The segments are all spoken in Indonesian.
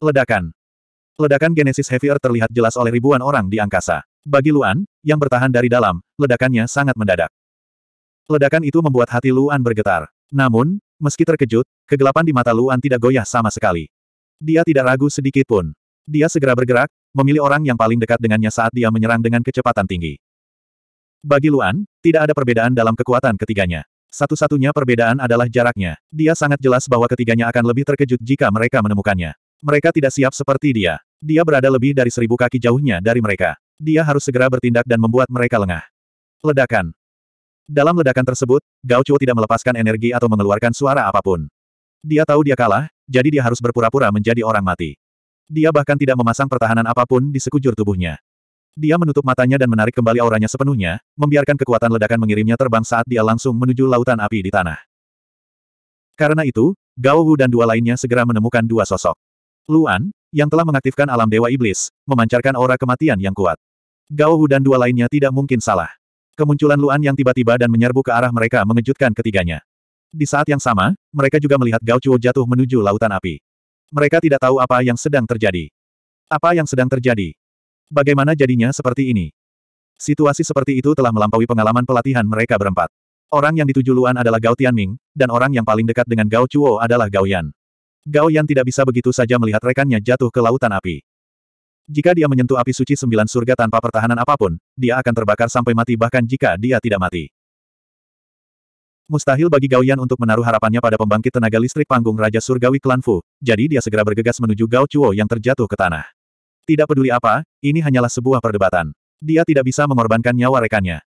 Ledakan. Ledakan Genesis Heavy Earth terlihat jelas oleh ribuan orang di angkasa. Bagi Luan, yang bertahan dari dalam, ledakannya sangat mendadak. Ledakan itu membuat hati Luan bergetar. Namun, meski terkejut, kegelapan di mata Luan tidak goyah sama sekali. Dia tidak ragu sedikit pun. Dia segera bergerak, memilih orang yang paling dekat dengannya saat dia menyerang dengan kecepatan tinggi. Bagi Luan, tidak ada perbedaan dalam kekuatan ketiganya. Satu-satunya perbedaan adalah jaraknya. Dia sangat jelas bahwa ketiganya akan lebih terkejut jika mereka menemukannya. Mereka tidak siap seperti dia. Dia berada lebih dari seribu kaki jauhnya dari mereka. Dia harus segera bertindak dan membuat mereka lengah. Ledakan. Dalam ledakan tersebut, Gao Chuo tidak melepaskan energi atau mengeluarkan suara apapun. Dia tahu dia kalah, jadi dia harus berpura-pura menjadi orang mati. Dia bahkan tidak memasang pertahanan apapun di sekujur tubuhnya. Dia menutup matanya dan menarik kembali auranya sepenuhnya, membiarkan kekuatan ledakan mengirimnya terbang saat dia langsung menuju lautan api di tanah. Karena itu, Gao Wu dan dua lainnya segera menemukan dua sosok. Luan, yang telah mengaktifkan alam Dewa Iblis, memancarkan aura kematian yang kuat. Gao Hu dan dua lainnya tidak mungkin salah. Kemunculan Luan yang tiba-tiba dan menyerbu ke arah mereka mengejutkan ketiganya. Di saat yang sama, mereka juga melihat Gao Chuo jatuh menuju lautan api. Mereka tidak tahu apa yang sedang terjadi. Apa yang sedang terjadi? Bagaimana jadinya seperti ini? Situasi seperti itu telah melampaui pengalaman pelatihan mereka berempat. Orang yang dituju Luan adalah Gao Tianming, dan orang yang paling dekat dengan Gao Chuo adalah Gao Yan. Gao Yan tidak bisa begitu saja melihat rekannya jatuh ke lautan api. Jika dia menyentuh api suci sembilan surga tanpa pertahanan apapun, dia akan terbakar sampai mati bahkan jika dia tidak mati. Mustahil bagi Gao Yan untuk menaruh harapannya pada pembangkit tenaga listrik panggung Raja Surgawi Klan Fu, jadi dia segera bergegas menuju Gao Chuo yang terjatuh ke tanah. Tidak peduli apa, ini hanyalah sebuah perdebatan. Dia tidak bisa mengorbankan nyawa rekannya.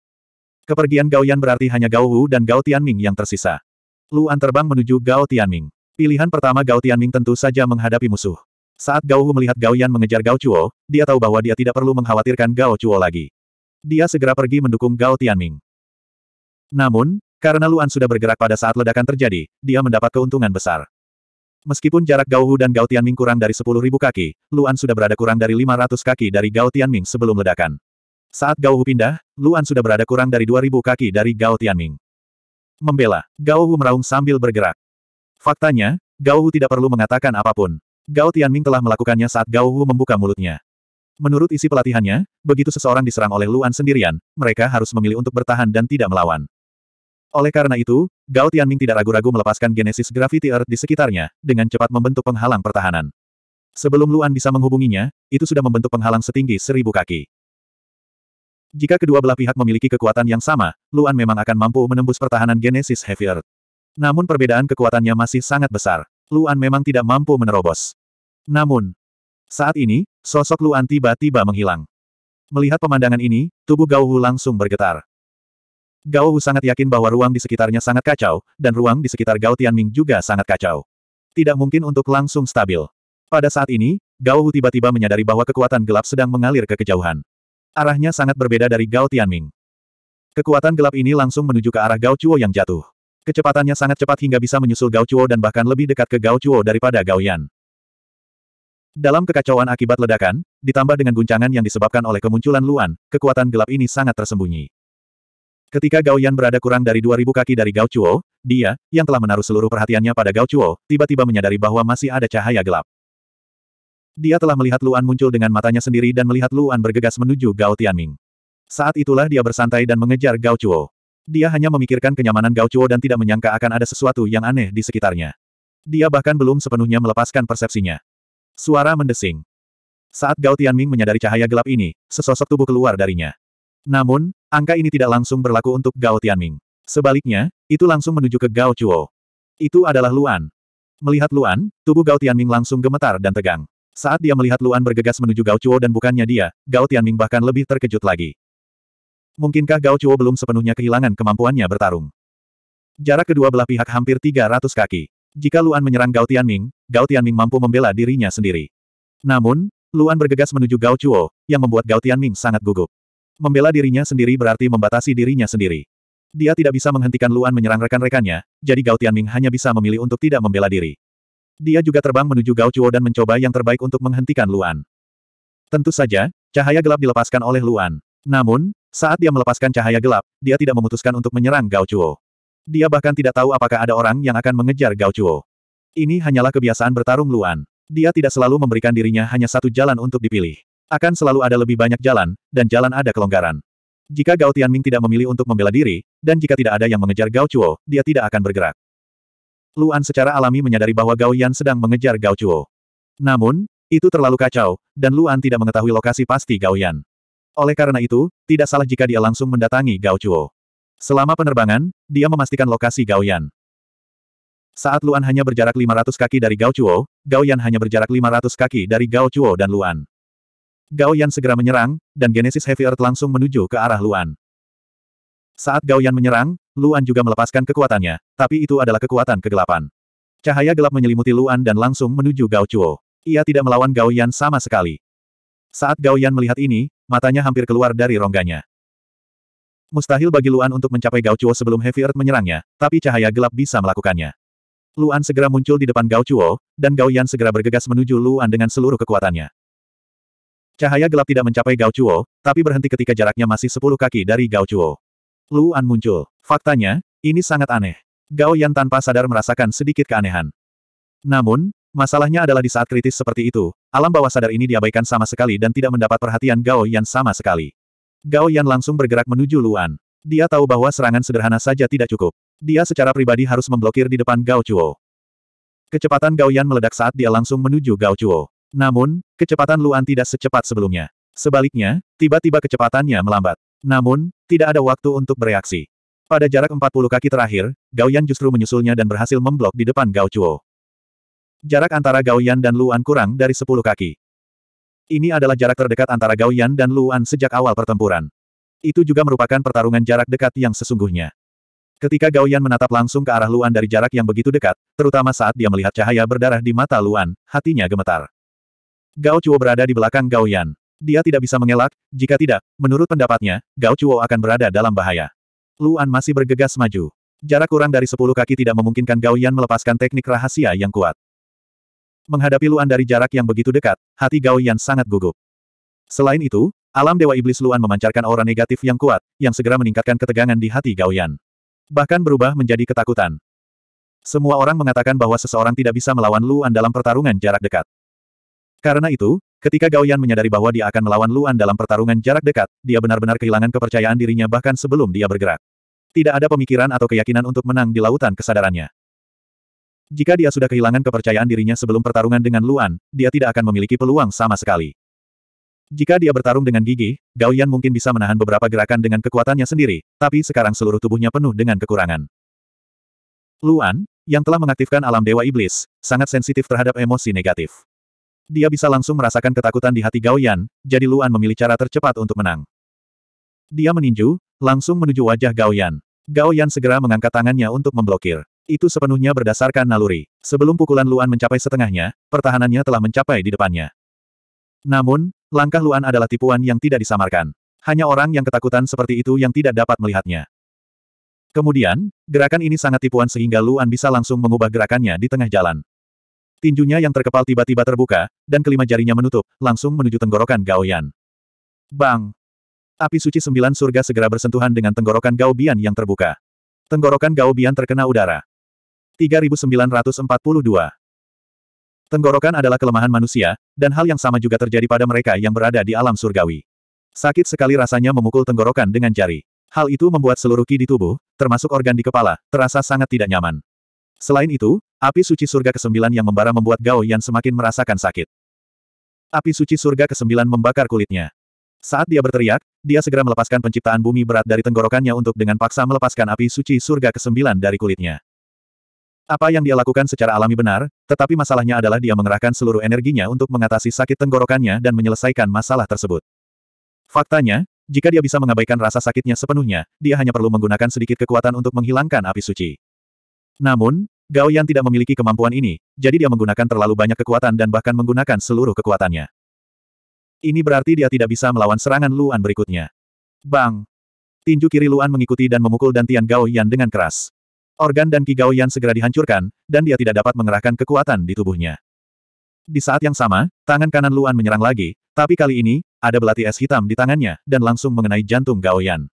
Kepergian Gao Yan berarti hanya Gao Wu dan Gao Tianming yang tersisa. Luan terbang menuju Gao Tianming. Pilihan pertama Gao Tianming tentu saja menghadapi musuh. Saat Gao Hu melihat Gao Yan mengejar Gao Chuo, dia tahu bahwa dia tidak perlu mengkhawatirkan Gao Chuo lagi. Dia segera pergi mendukung Gao Tianming. Namun, karena Luan sudah bergerak pada saat ledakan terjadi, dia mendapat keuntungan besar. Meskipun jarak Gao Hu dan Gao Tianming kurang dari 10.000 kaki, Luan sudah berada kurang dari 500 kaki dari Gao Tianming sebelum ledakan. Saat Gao Hu pindah, Luan sudah berada kurang dari 2.000 kaki dari Gao Tianming. Membela, Gao Hu meraung sambil bergerak. Faktanya, Gao Hu tidak perlu mengatakan apapun. Gao Tianming telah melakukannya saat Gao Hu membuka mulutnya. Menurut isi pelatihannya, begitu seseorang diserang oleh Luan sendirian, mereka harus memilih untuk bertahan dan tidak melawan. Oleh karena itu, Gao Tianming tidak ragu-ragu melepaskan genesis Gravity Earth di sekitarnya, dengan cepat membentuk penghalang pertahanan. Sebelum Luan bisa menghubunginya, itu sudah membentuk penghalang setinggi seribu kaki. Jika kedua belah pihak memiliki kekuatan yang sama, Luan memang akan mampu menembus pertahanan genesis Heavy Earth. Namun perbedaan kekuatannya masih sangat besar. Luan memang tidak mampu menerobos. Namun, saat ini, sosok Luan tiba-tiba menghilang. Melihat pemandangan ini, tubuh Gao Hu langsung bergetar. Gao Hu sangat yakin bahwa ruang di sekitarnya sangat kacau, dan ruang di sekitar Gao Tianming juga sangat kacau. Tidak mungkin untuk langsung stabil. Pada saat ini, Gao Hu tiba-tiba menyadari bahwa kekuatan gelap sedang mengalir ke kejauhan. Arahnya sangat berbeda dari Gao Tianming. Kekuatan gelap ini langsung menuju ke arah Gao Chuo yang jatuh. Kecepatannya sangat cepat hingga bisa menyusul Gao Chuo dan bahkan lebih dekat ke Gao Chuo daripada Gao Yan. Dalam kekacauan akibat ledakan, ditambah dengan guncangan yang disebabkan oleh kemunculan Luan, kekuatan gelap ini sangat tersembunyi. Ketika Gao Yan berada kurang dari 2000 kaki dari Gao Chuo, dia, yang telah menaruh seluruh perhatiannya pada Gao Chuo, tiba-tiba menyadari bahwa masih ada cahaya gelap. Dia telah melihat Luan muncul dengan matanya sendiri dan melihat Luan bergegas menuju Gao Tianming. Saat itulah dia bersantai dan mengejar Gao Chuo. Dia hanya memikirkan kenyamanan Gao Gaucho dan tidak menyangka akan ada sesuatu yang aneh di sekitarnya. Dia bahkan belum sepenuhnya melepaskan persepsinya. Suara mendesing. Saat Gao Tianming menyadari cahaya gelap ini, sesosok tubuh keluar darinya. Namun, angka ini tidak langsung berlaku untuk Gao Tianming. Sebaliknya, itu langsung menuju ke Gao Chuo. Itu adalah Luan. Melihat Luan, tubuh Gao Tianming langsung gemetar dan tegang. Saat dia melihat Luan bergegas menuju Gao Chuo dan bukannya dia, Gao Tianming bahkan lebih terkejut lagi. Mungkinkah Gao Chuo belum sepenuhnya kehilangan kemampuannya bertarung? Jarak kedua belah pihak hampir 300 kaki. Jika Luan menyerang Gao Tianming, Gao Tianming mampu membela dirinya sendiri. Namun, Luan bergegas menuju Gao Chuo, yang membuat Gao Tianming sangat gugup. Membela dirinya sendiri berarti membatasi dirinya sendiri. Dia tidak bisa menghentikan Luan menyerang rekan-rekannya, jadi Gao Tianming hanya bisa memilih untuk tidak membela diri. Dia juga terbang menuju Gao Chuo dan mencoba yang terbaik untuk menghentikan Luan. Tentu saja, cahaya gelap dilepaskan oleh Luan. Namun, saat dia melepaskan cahaya gelap, dia tidak memutuskan untuk menyerang Gao Chuo. Dia bahkan tidak tahu apakah ada orang yang akan mengejar Gao Chuo. Ini hanyalah kebiasaan bertarung Luan. Dia tidak selalu memberikan dirinya hanya satu jalan untuk dipilih. Akan selalu ada lebih banyak jalan, dan jalan ada kelonggaran. Jika Gao Tianming tidak memilih untuk membela diri, dan jika tidak ada yang mengejar Gao Chuo, dia tidak akan bergerak. Luan secara alami menyadari bahwa Gao Yan sedang mengejar Gao Chuo. Namun, itu terlalu kacau, dan Luan tidak mengetahui lokasi pasti Gao Yan. Oleh karena itu, tidak salah jika dia langsung mendatangi Gao Chuo. Selama penerbangan, dia memastikan lokasi Gao Yan. Saat Luan hanya berjarak 500 kaki dari Gao Chuo, Gao Yan hanya berjarak 500 kaki dari Gao Chuo dan Luan. Gao Yan segera menyerang, dan Genesis Heavy Earth langsung menuju ke arah Luan. Saat Gao Yan menyerang, Luan juga melepaskan kekuatannya, tapi itu adalah kekuatan kegelapan. Cahaya gelap menyelimuti Luan dan langsung menuju Gao Chuo. Ia tidak melawan Gao Yan sama sekali. Saat Gao Yan melihat ini, matanya hampir keluar dari rongganya. Mustahil bagi Luan untuk mencapai Gao Chuo sebelum Heavy Earth menyerangnya, tapi cahaya gelap bisa melakukannya. Luan segera muncul di depan Gao Chuo, dan Gao Yan segera bergegas menuju Luan dengan seluruh kekuatannya. Cahaya gelap tidak mencapai Gao Chuo, tapi berhenti ketika jaraknya masih 10 kaki dari Gao Chuo. Luan muncul. Faktanya, ini sangat aneh. Gao Yan tanpa sadar merasakan sedikit keanehan. Namun, Masalahnya adalah di saat kritis seperti itu, alam bawah sadar ini diabaikan sama sekali dan tidak mendapat perhatian Gao Yan sama sekali. Gao Yan langsung bergerak menuju Luan. Dia tahu bahwa serangan sederhana saja tidak cukup. Dia secara pribadi harus memblokir di depan Gao Chuo. Kecepatan Gao Yan meledak saat dia langsung menuju Gao Chuo. Namun, kecepatan Luan tidak secepat sebelumnya. Sebaliknya, tiba-tiba kecepatannya melambat. Namun, tidak ada waktu untuk bereaksi. Pada jarak 40 kaki terakhir, Gao Yan justru menyusulnya dan berhasil memblok di depan Gao Chuo. Jarak antara Gao Yan dan Luan kurang dari 10 kaki. Ini adalah jarak terdekat antara Gao Yan dan Luan sejak awal pertempuran. Itu juga merupakan pertarungan jarak dekat yang sesungguhnya. Ketika Gao Yan menatap langsung ke arah Luan dari jarak yang begitu dekat, terutama saat dia melihat cahaya berdarah di mata Luan, hatinya gemetar. Gao Chuo berada di belakang Gao Yan. Dia tidak bisa mengelak, jika tidak, menurut pendapatnya, Gao Chuo akan berada dalam bahaya. Luan masih bergegas maju. Jarak kurang dari 10 kaki tidak memungkinkan Gao Yan melepaskan teknik rahasia yang kuat. Menghadapi Luan dari jarak yang begitu dekat, hati Gao Yan sangat gugup. Selain itu, alam Dewa Iblis Luan memancarkan aura negatif yang kuat, yang segera meningkatkan ketegangan di hati Gao Yan. Bahkan berubah menjadi ketakutan. Semua orang mengatakan bahwa seseorang tidak bisa melawan Luan dalam pertarungan jarak dekat. Karena itu, ketika Gao Yan menyadari bahwa dia akan melawan Luan dalam pertarungan jarak dekat, dia benar-benar kehilangan kepercayaan dirinya bahkan sebelum dia bergerak. Tidak ada pemikiran atau keyakinan untuk menang di lautan kesadarannya. Jika dia sudah kehilangan kepercayaan dirinya sebelum pertarungan dengan Luan, dia tidak akan memiliki peluang sama sekali. Jika dia bertarung dengan gigi, Gao Yan mungkin bisa menahan beberapa gerakan dengan kekuatannya sendiri, tapi sekarang seluruh tubuhnya penuh dengan kekurangan. Luan, yang telah mengaktifkan alam dewa iblis, sangat sensitif terhadap emosi negatif. Dia bisa langsung merasakan ketakutan di hati Gao Yan, jadi Luan memilih cara tercepat untuk menang. Dia meninju, langsung menuju wajah Gao Yan. Gao Yan segera mengangkat tangannya untuk memblokir. Itu sepenuhnya berdasarkan naluri. Sebelum pukulan Luan mencapai setengahnya, pertahanannya telah mencapai di depannya. Namun, langkah Luan adalah tipuan yang tidak disamarkan. Hanya orang yang ketakutan seperti itu yang tidak dapat melihatnya. Kemudian, gerakan ini sangat tipuan sehingga Luan bisa langsung mengubah gerakannya di tengah jalan. Tinjunya yang terkepal tiba-tiba terbuka, dan kelima jarinya menutup, langsung menuju tenggorokan Gao Yan. Bang! Api suci sembilan surga segera bersentuhan dengan tenggorokan Gao Bian yang terbuka. Tenggorokan Gao Bian terkena udara. 3942. Tenggorokan adalah kelemahan manusia, dan hal yang sama juga terjadi pada mereka yang berada di alam surgawi. Sakit sekali rasanya memukul tenggorokan dengan jari. Hal itu membuat seluruh ki di tubuh, termasuk organ di kepala, terasa sangat tidak nyaman. Selain itu, api suci surga ke-9 yang membara membuat Gao Yan semakin merasakan sakit. Api suci surga ke-9 membakar kulitnya. Saat dia berteriak, dia segera melepaskan penciptaan bumi berat dari tenggorokannya untuk dengan paksa melepaskan api suci surga ke-9 dari kulitnya. Apa yang dia lakukan secara alami benar, tetapi masalahnya adalah dia mengerahkan seluruh energinya untuk mengatasi sakit tenggorokannya dan menyelesaikan masalah tersebut. Faktanya, jika dia bisa mengabaikan rasa sakitnya sepenuhnya, dia hanya perlu menggunakan sedikit kekuatan untuk menghilangkan api suci. Namun, Gao Yan tidak memiliki kemampuan ini, jadi dia menggunakan terlalu banyak kekuatan dan bahkan menggunakan seluruh kekuatannya. Ini berarti dia tidak bisa melawan serangan Luan berikutnya. Bang! Tinju kiri Luan mengikuti dan memukul Dantian Gao Yan dengan keras. Organ dan Kigao Yan segera dihancurkan, dan dia tidak dapat mengerahkan kekuatan di tubuhnya. Di saat yang sama, tangan kanan Luan menyerang lagi, tapi kali ini, ada belati es hitam di tangannya, dan langsung mengenai jantung Gao Yan.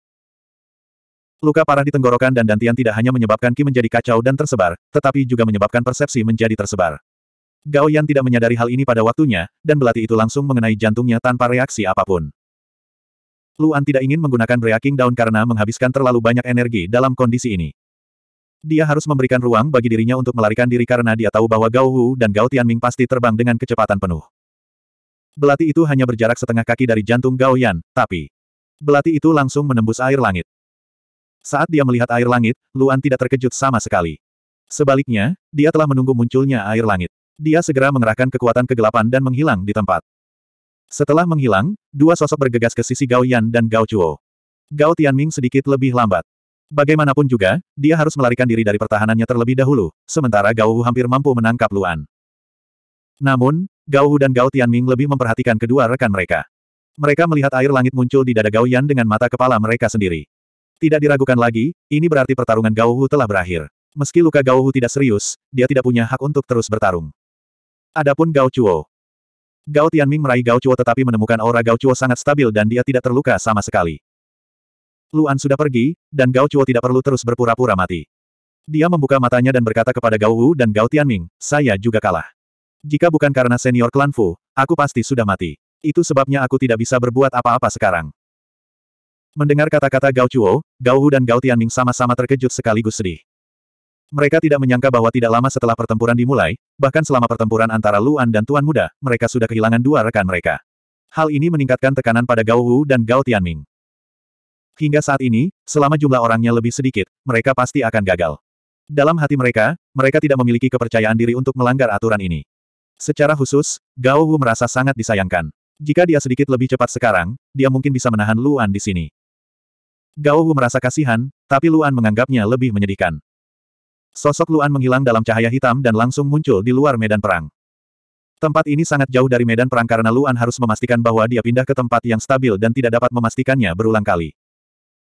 Luka parah di tenggorokan dan dantian tidak hanya menyebabkan Ki menjadi kacau dan tersebar, tetapi juga menyebabkan persepsi menjadi tersebar. Gao Yan tidak menyadari hal ini pada waktunya, dan belati itu langsung mengenai jantungnya tanpa reaksi apapun. Luan tidak ingin menggunakan breaking daun karena menghabiskan terlalu banyak energi dalam kondisi ini. Dia harus memberikan ruang bagi dirinya untuk melarikan diri karena dia tahu bahwa Gao Wu dan Gao Tianming pasti terbang dengan kecepatan penuh. Belati itu hanya berjarak setengah kaki dari jantung Gao Yan, tapi belati itu langsung menembus air langit. Saat dia melihat air langit, Luan tidak terkejut sama sekali. Sebaliknya, dia telah menunggu munculnya air langit. Dia segera mengerahkan kekuatan kegelapan dan menghilang di tempat. Setelah menghilang, dua sosok bergegas ke sisi Gao Yan dan Gao Chuo. Gao Tianming sedikit lebih lambat. Bagaimanapun juga, dia harus melarikan diri dari pertahanannya terlebih dahulu, sementara Gao Hu hampir mampu menangkap Luan. Namun, Gao Hu dan Gao Tianming lebih memperhatikan kedua rekan mereka. Mereka melihat air langit muncul di dada Gao Yan dengan mata kepala mereka sendiri. Tidak diragukan lagi, ini berarti pertarungan Gao Hu telah berakhir. Meski luka Gao Hu tidak serius, dia tidak punya hak untuk terus bertarung. Adapun Gao Chuo. Gao Tianming meraih Gao Chuo tetapi menemukan aura Gao Chuo sangat stabil dan dia tidak terluka sama sekali. Luan sudah pergi, dan Gao Chuo tidak perlu terus berpura-pura mati. Dia membuka matanya dan berkata kepada Gao Wu dan Gao Tianming, saya juga kalah. Jika bukan karena senior klan Fu, aku pasti sudah mati. Itu sebabnya aku tidak bisa berbuat apa-apa sekarang. Mendengar kata-kata Gao Chuo, Gao Wu dan Gao Tianming sama-sama terkejut sekaligus sedih. Mereka tidak menyangka bahwa tidak lama setelah pertempuran dimulai, bahkan selama pertempuran antara Luan dan Tuan Muda, mereka sudah kehilangan dua rekan mereka. Hal ini meningkatkan tekanan pada Gao Wu dan Gao Tianming. Hingga saat ini, selama jumlah orangnya lebih sedikit, mereka pasti akan gagal. Dalam hati mereka, mereka tidak memiliki kepercayaan diri untuk melanggar aturan ini. Secara khusus, Gao Wu merasa sangat disayangkan. Jika dia sedikit lebih cepat sekarang, dia mungkin bisa menahan Luan di sini. Gao Wu merasa kasihan, tapi Luan menganggapnya lebih menyedihkan. Sosok Luan menghilang dalam cahaya hitam dan langsung muncul di luar medan perang. Tempat ini sangat jauh dari medan perang karena Luan harus memastikan bahwa dia pindah ke tempat yang stabil dan tidak dapat memastikannya berulang kali.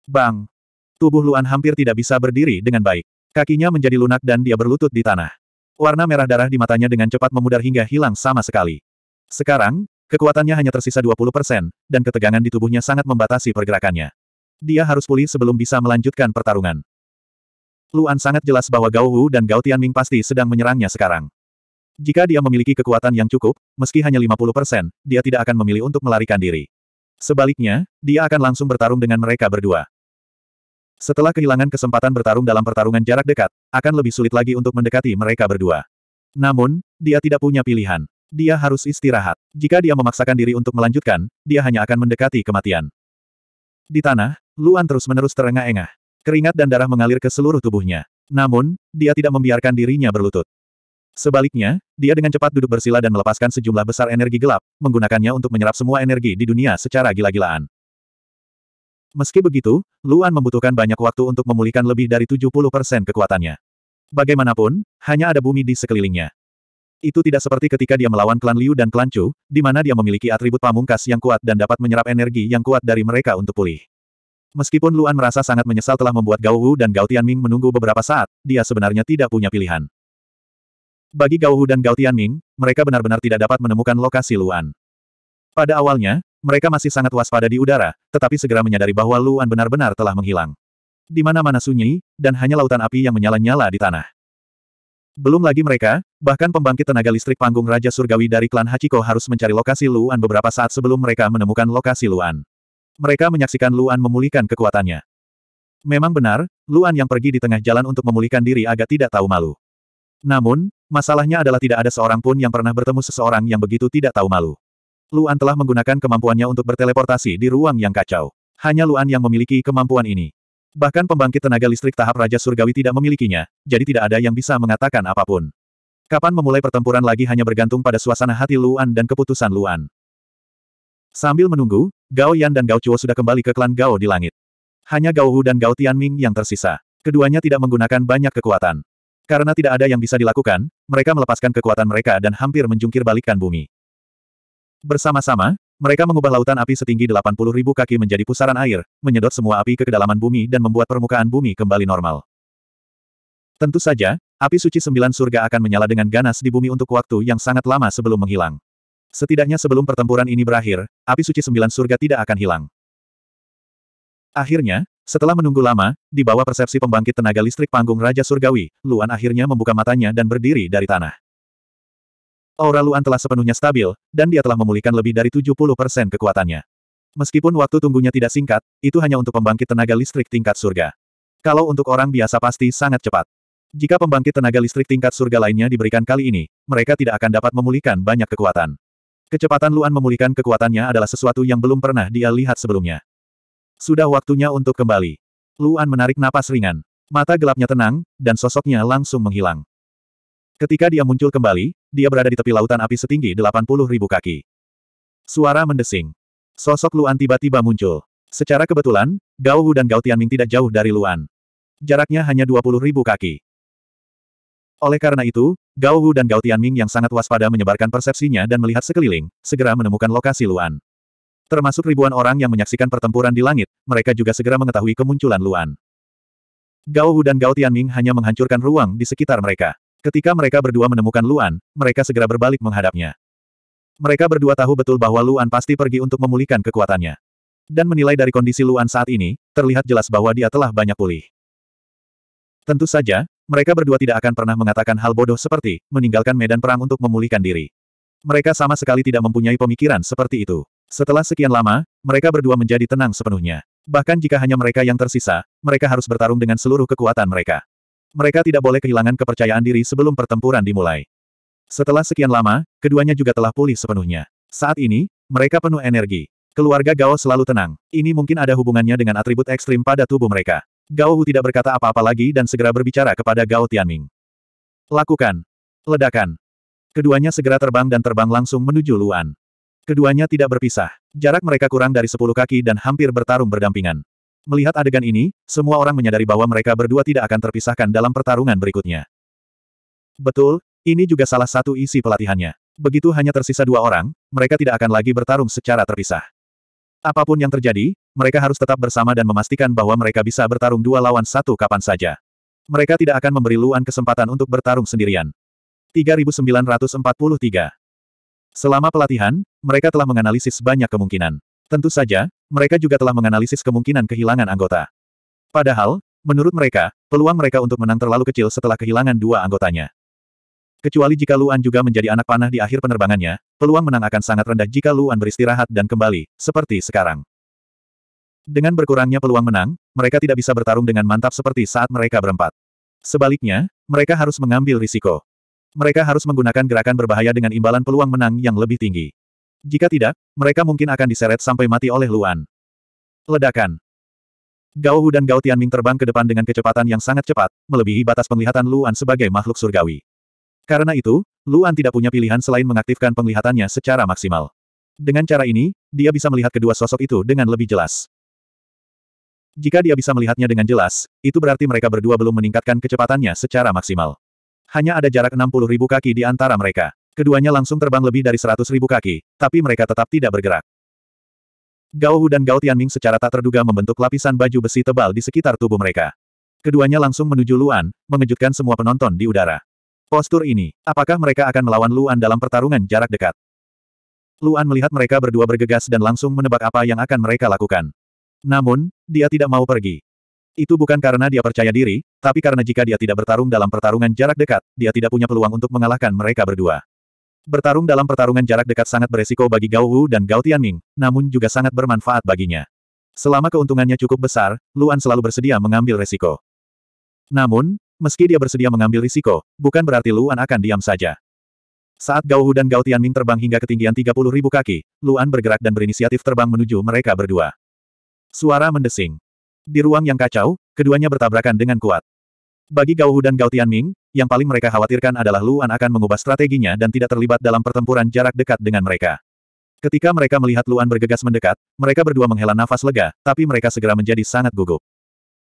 Bang! Tubuh Luan hampir tidak bisa berdiri dengan baik. Kakinya menjadi lunak dan dia berlutut di tanah. Warna merah darah di matanya dengan cepat memudar hingga hilang sama sekali. Sekarang, kekuatannya hanya tersisa 20%, dan ketegangan di tubuhnya sangat membatasi pergerakannya. Dia harus pulih sebelum bisa melanjutkan pertarungan. Luan sangat jelas bahwa Gao Wu dan Gao Tianming pasti sedang menyerangnya sekarang. Jika dia memiliki kekuatan yang cukup, meski hanya 50%, dia tidak akan memilih untuk melarikan diri. Sebaliknya, dia akan langsung bertarung dengan mereka berdua. Setelah kehilangan kesempatan bertarung dalam pertarungan jarak dekat, akan lebih sulit lagi untuk mendekati mereka berdua. Namun, dia tidak punya pilihan. Dia harus istirahat. Jika dia memaksakan diri untuk melanjutkan, dia hanya akan mendekati kematian. Di tanah, Luan terus-menerus terengah-engah. Keringat dan darah mengalir ke seluruh tubuhnya. Namun, dia tidak membiarkan dirinya berlutut. Sebaliknya, dia dengan cepat duduk bersila dan melepaskan sejumlah besar energi gelap, menggunakannya untuk menyerap semua energi di dunia secara gila-gilaan. Meski begitu, Luan membutuhkan banyak waktu untuk memulihkan lebih dari 70% kekuatannya. Bagaimanapun, hanya ada bumi di sekelilingnya. Itu tidak seperti ketika dia melawan klan Liu dan klan Chu, di mana dia memiliki atribut pamungkas yang kuat dan dapat menyerap energi yang kuat dari mereka untuk pulih. Meskipun Luan merasa sangat menyesal telah membuat Gao Wu dan Gao Tianming menunggu beberapa saat, dia sebenarnya tidak punya pilihan. Bagi Gao Wu dan Gao Tianming, mereka benar-benar tidak dapat menemukan lokasi Luan. Pada awalnya, mereka masih sangat waspada di udara, tetapi segera menyadari bahwa Luan benar-benar telah menghilang. Di mana-mana sunyi, dan hanya lautan api yang menyala-nyala di tanah. Belum lagi mereka, bahkan pembangkit tenaga listrik panggung Raja Surgawi dari klan Hachiko harus mencari lokasi Luan beberapa saat sebelum mereka menemukan lokasi Luan. Mereka menyaksikan Luan memulihkan kekuatannya. Memang benar, Luan yang pergi di tengah jalan untuk memulihkan diri agak tidak tahu malu. Namun, masalahnya adalah tidak ada seorang pun yang pernah bertemu seseorang yang begitu tidak tahu malu. Luan telah menggunakan kemampuannya untuk berteleportasi di ruang yang kacau. Hanya Luan yang memiliki kemampuan ini. Bahkan pembangkit tenaga listrik tahap Raja Surgawi tidak memilikinya, jadi tidak ada yang bisa mengatakan apapun. Kapan memulai pertempuran lagi hanya bergantung pada suasana hati Luan dan keputusan Luan. Sambil menunggu, Gao Yan dan Gao Chuo sudah kembali ke klan Gao di langit. Hanya Gao Hu dan Gao Tianming yang tersisa. Keduanya tidak menggunakan banyak kekuatan. Karena tidak ada yang bisa dilakukan, mereka melepaskan kekuatan mereka dan hampir menjungkir balikkan bumi. Bersama-sama, mereka mengubah lautan api setinggi 80 ribu kaki menjadi pusaran air, menyedot semua api ke kedalaman bumi dan membuat permukaan bumi kembali normal. Tentu saja, api suci sembilan surga akan menyala dengan ganas di bumi untuk waktu yang sangat lama sebelum menghilang. Setidaknya sebelum pertempuran ini berakhir, api suci sembilan surga tidak akan hilang. Akhirnya, setelah menunggu lama, di bawah persepsi pembangkit tenaga listrik panggung Raja Surgawi, Luan akhirnya membuka matanya dan berdiri dari tanah. Aura Luan telah sepenuhnya stabil, dan dia telah memulihkan lebih dari 70% kekuatannya. Meskipun waktu tunggunya tidak singkat, itu hanya untuk pembangkit tenaga listrik tingkat surga. Kalau untuk orang biasa pasti sangat cepat. Jika pembangkit tenaga listrik tingkat surga lainnya diberikan kali ini, mereka tidak akan dapat memulihkan banyak kekuatan. Kecepatan Luan memulihkan kekuatannya adalah sesuatu yang belum pernah dia lihat sebelumnya. Sudah waktunya untuk kembali. Luan menarik napas ringan. Mata gelapnya tenang, dan sosoknya langsung menghilang. Ketika dia muncul kembali, dia berada di tepi lautan api setinggi 80 ribu kaki. Suara mendesing. Sosok Luan tiba-tiba muncul. Secara kebetulan, Gao Wu dan Gao Tianming tidak jauh dari Luan. Jaraknya hanya 20 ribu kaki. Oleh karena itu, Gao Wu dan Gao Tianming yang sangat waspada menyebarkan persepsinya dan melihat sekeliling, segera menemukan lokasi Luan. Termasuk ribuan orang yang menyaksikan pertempuran di langit, mereka juga segera mengetahui kemunculan Luan. Gao Wu dan Gao Tianming hanya menghancurkan ruang di sekitar mereka. Ketika mereka berdua menemukan Luan, mereka segera berbalik menghadapnya. Mereka berdua tahu betul bahwa Luan pasti pergi untuk memulihkan kekuatannya. Dan menilai dari kondisi Luan saat ini, terlihat jelas bahwa dia telah banyak pulih. Tentu saja, mereka berdua tidak akan pernah mengatakan hal bodoh seperti, meninggalkan medan perang untuk memulihkan diri. Mereka sama sekali tidak mempunyai pemikiran seperti itu. Setelah sekian lama, mereka berdua menjadi tenang sepenuhnya. Bahkan jika hanya mereka yang tersisa, mereka harus bertarung dengan seluruh kekuatan mereka. Mereka tidak boleh kehilangan kepercayaan diri sebelum pertempuran dimulai. Setelah sekian lama, keduanya juga telah pulih sepenuhnya. Saat ini, mereka penuh energi. Keluarga Gao selalu tenang. Ini mungkin ada hubungannya dengan atribut ekstrim pada tubuh mereka. Gao Hu tidak berkata apa-apa lagi dan segera berbicara kepada Gao Tianming. Lakukan. Ledakan. Keduanya segera terbang dan terbang langsung menuju Luan. Keduanya tidak berpisah. Jarak mereka kurang dari 10 kaki dan hampir bertarung berdampingan. Melihat adegan ini, semua orang menyadari bahwa mereka berdua tidak akan terpisahkan dalam pertarungan berikutnya. Betul, ini juga salah satu isi pelatihannya. Begitu hanya tersisa dua orang, mereka tidak akan lagi bertarung secara terpisah. Apapun yang terjadi, mereka harus tetap bersama dan memastikan bahwa mereka bisa bertarung dua lawan satu kapan saja. Mereka tidak akan memberi Luan kesempatan untuk bertarung sendirian. 3943 Selama pelatihan, mereka telah menganalisis banyak kemungkinan. Tentu saja, mereka juga telah menganalisis kemungkinan kehilangan anggota. Padahal, menurut mereka, peluang mereka untuk menang terlalu kecil setelah kehilangan dua anggotanya. Kecuali jika Luan juga menjadi anak panah di akhir penerbangannya, peluang menang akan sangat rendah jika Luan beristirahat dan kembali, seperti sekarang. Dengan berkurangnya peluang menang, mereka tidak bisa bertarung dengan mantap seperti saat mereka berempat. Sebaliknya, mereka harus mengambil risiko. Mereka harus menggunakan gerakan berbahaya dengan imbalan peluang menang yang lebih tinggi. Jika tidak, mereka mungkin akan diseret sampai mati oleh Luan. Ledakan. Gao Hu dan Gao Tianming terbang ke depan dengan kecepatan yang sangat cepat, melebihi batas penglihatan Luan sebagai makhluk surgawi. Karena itu, Luan tidak punya pilihan selain mengaktifkan penglihatannya secara maksimal. Dengan cara ini, dia bisa melihat kedua sosok itu dengan lebih jelas. Jika dia bisa melihatnya dengan jelas, itu berarti mereka berdua belum meningkatkan kecepatannya secara maksimal. Hanya ada jarak ribu kaki di antara mereka. Keduanya langsung terbang lebih dari seratus ribu kaki, tapi mereka tetap tidak bergerak. Gao Hu dan Gao Tianming secara tak terduga membentuk lapisan baju besi tebal di sekitar tubuh mereka. Keduanya langsung menuju Luan, mengejutkan semua penonton di udara. Postur ini, apakah mereka akan melawan Luan dalam pertarungan jarak dekat? Luan melihat mereka berdua bergegas dan langsung menebak apa yang akan mereka lakukan. Namun, dia tidak mau pergi. Itu bukan karena dia percaya diri, tapi karena jika dia tidak bertarung dalam pertarungan jarak dekat, dia tidak punya peluang untuk mengalahkan mereka berdua. Bertarung dalam pertarungan jarak dekat sangat beresiko bagi Gao Wu dan Gao Tianming, namun juga sangat bermanfaat baginya. Selama keuntungannya cukup besar, Luan selalu bersedia mengambil resiko. Namun, meski dia bersedia mengambil risiko, bukan berarti Luan akan diam saja. Saat Gao Wu dan Gao Tianming terbang hingga ketinggian 30 ribu kaki, Luan bergerak dan berinisiatif terbang menuju mereka berdua. Suara mendesing. Di ruang yang kacau, keduanya bertabrakan dengan kuat. Bagi Gao Hu dan Gao Tianming, yang paling mereka khawatirkan adalah Luan akan mengubah strateginya dan tidak terlibat dalam pertempuran jarak dekat dengan mereka. Ketika mereka melihat Luan bergegas mendekat, mereka berdua menghela nafas lega, tapi mereka segera menjadi sangat gugup.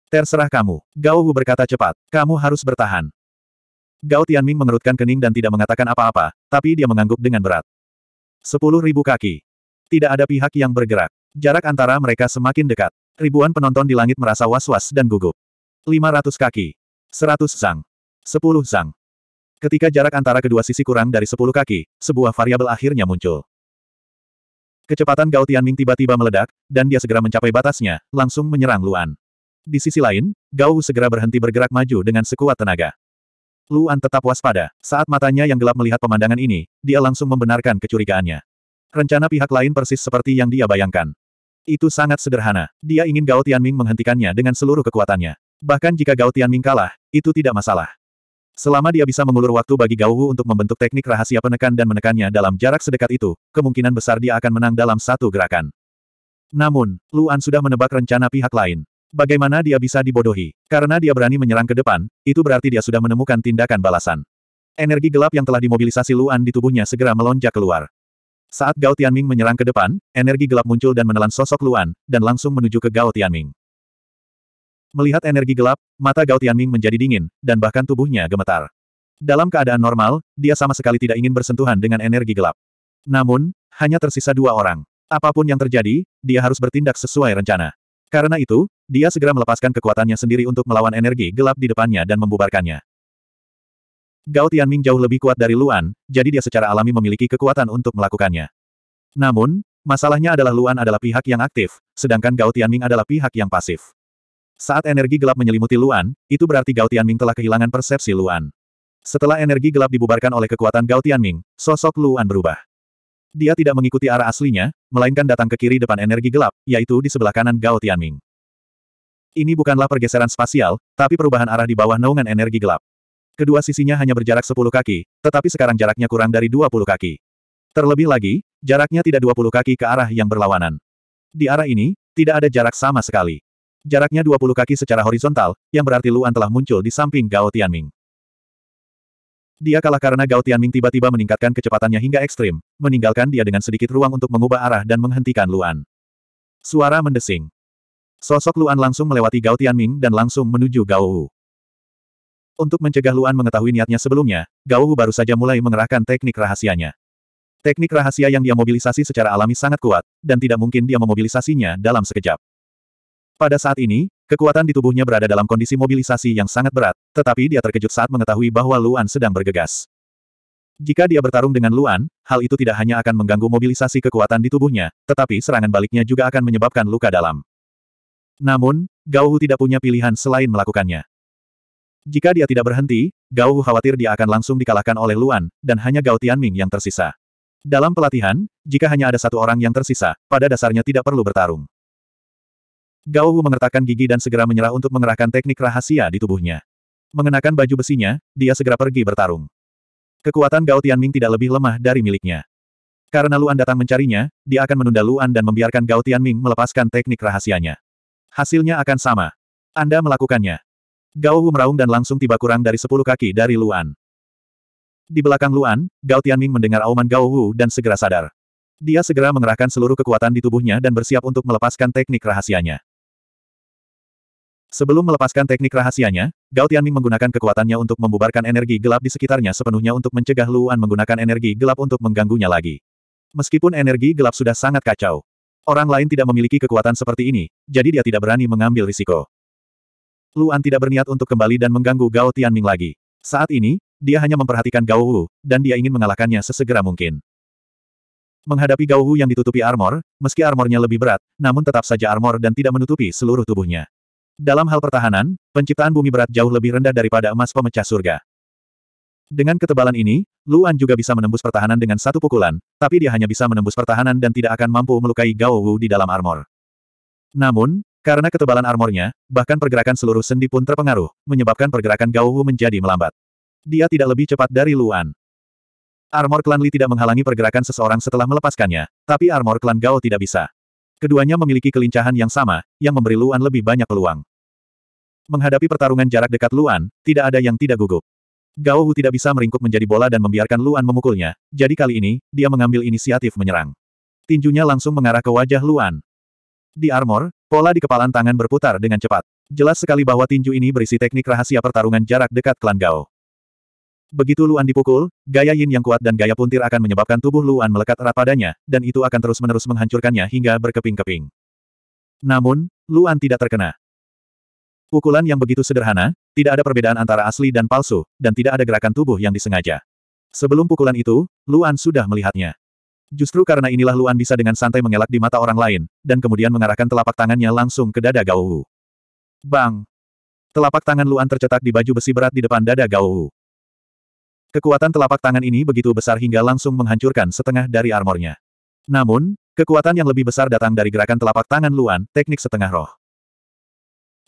Terserah kamu, Gao Hu berkata cepat, kamu harus bertahan. Gao Tianming mengerutkan kening dan tidak mengatakan apa-apa, tapi dia mengangguk dengan berat. Sepuluh ribu kaki. Tidak ada pihak yang bergerak. Jarak antara mereka semakin dekat. Ribuan penonton di langit merasa was-was dan gugup. Lima ratus kaki. Seratus zang. Sepuluh sang. Ketika jarak antara kedua sisi kurang dari sepuluh kaki, sebuah variabel akhirnya muncul. Kecepatan Gao Tianming tiba-tiba meledak, dan dia segera mencapai batasnya, langsung menyerang Luan. Di sisi lain, Gao segera berhenti bergerak maju dengan sekuat tenaga. Luan tetap waspada. Saat matanya yang gelap melihat pemandangan ini, dia langsung membenarkan kecurigaannya. Rencana pihak lain persis seperti yang dia bayangkan. Itu sangat sederhana. Dia ingin Gao Tianming menghentikannya dengan seluruh kekuatannya. Bahkan jika Gao Tianming kalah, itu tidak masalah. Selama dia bisa mengulur waktu bagi Gao Wu untuk membentuk teknik rahasia penekan dan menekannya dalam jarak sedekat itu, kemungkinan besar dia akan menang dalam satu gerakan. Namun, Luan sudah menebak rencana pihak lain. Bagaimana dia bisa dibodohi? Karena dia berani menyerang ke depan, itu berarti dia sudah menemukan tindakan balasan. Energi gelap yang telah dimobilisasi Luan di tubuhnya segera melonjak keluar. Saat Gao Tianming menyerang ke depan, energi gelap muncul dan menelan sosok Luan, dan langsung menuju ke Gao Tianming. Melihat energi gelap, mata Gao Tianming menjadi dingin, dan bahkan tubuhnya gemetar. Dalam keadaan normal, dia sama sekali tidak ingin bersentuhan dengan energi gelap. Namun, hanya tersisa dua orang. Apapun yang terjadi, dia harus bertindak sesuai rencana. Karena itu, dia segera melepaskan kekuatannya sendiri untuk melawan energi gelap di depannya dan membubarkannya. Gao Tianming jauh lebih kuat dari Luan, jadi dia secara alami memiliki kekuatan untuk melakukannya. Namun, masalahnya adalah Luan adalah pihak yang aktif, sedangkan Gao Tianming adalah pihak yang pasif. Saat energi gelap menyelimuti Luan, itu berarti Gao Tianming telah kehilangan persepsi Luan. Setelah energi gelap dibubarkan oleh kekuatan Gao Tianming, sosok Luan berubah. Dia tidak mengikuti arah aslinya, melainkan datang ke kiri depan energi gelap, yaitu di sebelah kanan Gao Tianming. Ini bukanlah pergeseran spasial, tapi perubahan arah di bawah naungan energi gelap. Kedua sisinya hanya berjarak 10 kaki, tetapi sekarang jaraknya kurang dari 20 kaki. Terlebih lagi, jaraknya tidak 20 kaki ke arah yang berlawanan. Di arah ini, tidak ada jarak sama sekali. Jaraknya 20 kaki secara horizontal, yang berarti Luan telah muncul di samping Gao Tianming. Dia kalah karena Gao Tianming tiba-tiba meningkatkan kecepatannya hingga ekstrim, meninggalkan dia dengan sedikit ruang untuk mengubah arah dan menghentikan Luan. Suara mendesing. Sosok Luan langsung melewati Gao Tianming dan langsung menuju Gao Wu. Untuk mencegah Luan mengetahui niatnya sebelumnya, Gao Wu baru saja mulai mengerahkan teknik rahasianya. Teknik rahasia yang dia mobilisasi secara alami sangat kuat, dan tidak mungkin dia memobilisasinya dalam sekejap. Pada saat ini, kekuatan di tubuhnya berada dalam kondisi mobilisasi yang sangat berat, tetapi dia terkejut saat mengetahui bahwa Luan sedang bergegas. Jika dia bertarung dengan Luan, hal itu tidak hanya akan mengganggu mobilisasi kekuatan di tubuhnya, tetapi serangan baliknya juga akan menyebabkan luka dalam. Namun, Gao Hu tidak punya pilihan selain melakukannya. Jika dia tidak berhenti, Gao Hu khawatir dia akan langsung dikalahkan oleh Luan, dan hanya Gao Tianming yang tersisa. Dalam pelatihan, jika hanya ada satu orang yang tersisa, pada dasarnya tidak perlu bertarung. Gao Wu mengertakkan gigi dan segera menyerah untuk mengerahkan teknik rahasia di tubuhnya. Mengenakan baju besinya, dia segera pergi bertarung. Kekuatan Gao Tianming tidak lebih lemah dari miliknya. Karena Luan datang mencarinya, dia akan menunda Luan dan membiarkan Gao Tianming melepaskan teknik rahasianya. Hasilnya akan sama. Anda melakukannya. Gao Wu meraung dan langsung tiba kurang dari sepuluh kaki dari Luan. Di belakang Luan, Gao Tianming mendengar auman Gao Wu dan segera sadar. Dia segera mengerahkan seluruh kekuatan di tubuhnya dan bersiap untuk melepaskan teknik rahasianya. Sebelum melepaskan teknik rahasianya, Gao Tianming menggunakan kekuatannya untuk membubarkan energi gelap di sekitarnya sepenuhnya untuk mencegah Luan menggunakan energi gelap untuk mengganggunya lagi. Meskipun energi gelap sudah sangat kacau, orang lain tidak memiliki kekuatan seperti ini, jadi dia tidak berani mengambil risiko. Luan tidak berniat untuk kembali dan mengganggu Gao Tianming lagi. Saat ini, dia hanya memperhatikan Gao Wu, dan dia ingin mengalahkannya sesegera mungkin. Menghadapi Gao Wu yang ditutupi armor, meski armornya lebih berat, namun tetap saja armor dan tidak menutupi seluruh tubuhnya. Dalam hal pertahanan, penciptaan bumi berat jauh lebih rendah daripada emas pemecah surga. Dengan ketebalan ini, Luan juga bisa menembus pertahanan dengan satu pukulan, tapi dia hanya bisa menembus pertahanan dan tidak akan mampu melukai Gao Wu di dalam armor. Namun, karena ketebalan armornya, bahkan pergerakan seluruh sendi pun terpengaruh, menyebabkan pergerakan Gao Wu menjadi melambat. Dia tidak lebih cepat dari Luan. Armor klan Li tidak menghalangi pergerakan seseorang setelah melepaskannya, tapi armor klan Gao tidak bisa. Keduanya memiliki kelincahan yang sama, yang memberi Luan lebih banyak peluang. Menghadapi pertarungan jarak dekat Luan, tidak ada yang tidak gugup. Gao Wu tidak bisa meringkuk menjadi bola dan membiarkan Luan memukulnya, jadi kali ini, dia mengambil inisiatif menyerang. Tinjunya langsung mengarah ke wajah Luan. Di armor, pola di kepalan tangan berputar dengan cepat. Jelas sekali bahwa tinju ini berisi teknik rahasia pertarungan jarak dekat klan Gao. Begitu Luan dipukul, gaya yin yang kuat dan gaya puntir akan menyebabkan tubuh Luan melekat erat padanya, dan itu akan terus-menerus menghancurkannya hingga berkeping-keping. Namun, Luan tidak terkena. Pukulan yang begitu sederhana, tidak ada perbedaan antara asli dan palsu, dan tidak ada gerakan tubuh yang disengaja. Sebelum pukulan itu, Luan sudah melihatnya. Justru karena inilah Luan bisa dengan santai mengelak di mata orang lain, dan kemudian mengarahkan telapak tangannya langsung ke dada Gao Wu. Bang! Telapak tangan Luan tercetak di baju besi berat di depan dada Gao Wu. Kekuatan telapak tangan ini begitu besar hingga langsung menghancurkan setengah dari armornya. Namun, Kekuatan yang lebih besar datang dari gerakan telapak tangan Luan, teknik setengah roh.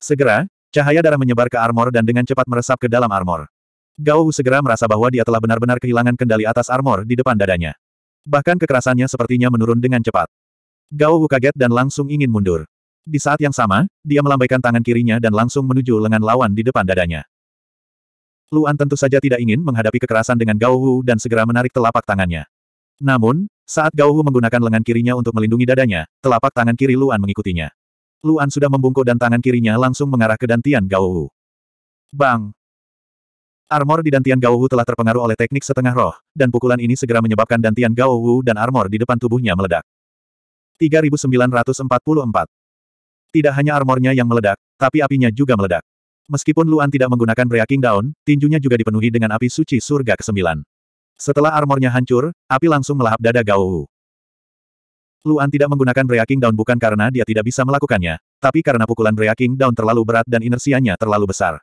Segera, cahaya darah menyebar ke armor dan dengan cepat meresap ke dalam armor. Gao Wu segera merasa bahwa dia telah benar-benar kehilangan kendali atas armor di depan dadanya. Bahkan kekerasannya sepertinya menurun dengan cepat. Gao Wu kaget dan langsung ingin mundur. Di saat yang sama, dia melambaikan tangan kirinya dan langsung menuju lengan lawan di depan dadanya. Luan tentu saja tidak ingin menghadapi kekerasan dengan Gao Wu dan segera menarik telapak tangannya. Namun, saat Gao Wu menggunakan lengan kirinya untuk melindungi dadanya, telapak tangan kiri Luan mengikutinya. Luan sudah membungkuk dan tangan kirinya langsung mengarah ke Dantian Wu. Bang! Armor di Dantian Wu telah terpengaruh oleh teknik setengah roh, dan pukulan ini segera menyebabkan Dantian Wu dan armor di depan tubuhnya meledak. 3944 Tidak hanya armornya yang meledak, tapi apinya juga meledak. Meskipun Luan tidak menggunakan Breaking Down, tinjunya juga dipenuhi dengan api suci surga ke-9. Setelah armornya hancur, api langsung melahap dada Wu. Luan tidak menggunakan Breaking Down bukan karena dia tidak bisa melakukannya, tapi karena pukulan Breaking Down terlalu berat dan inersianya terlalu besar.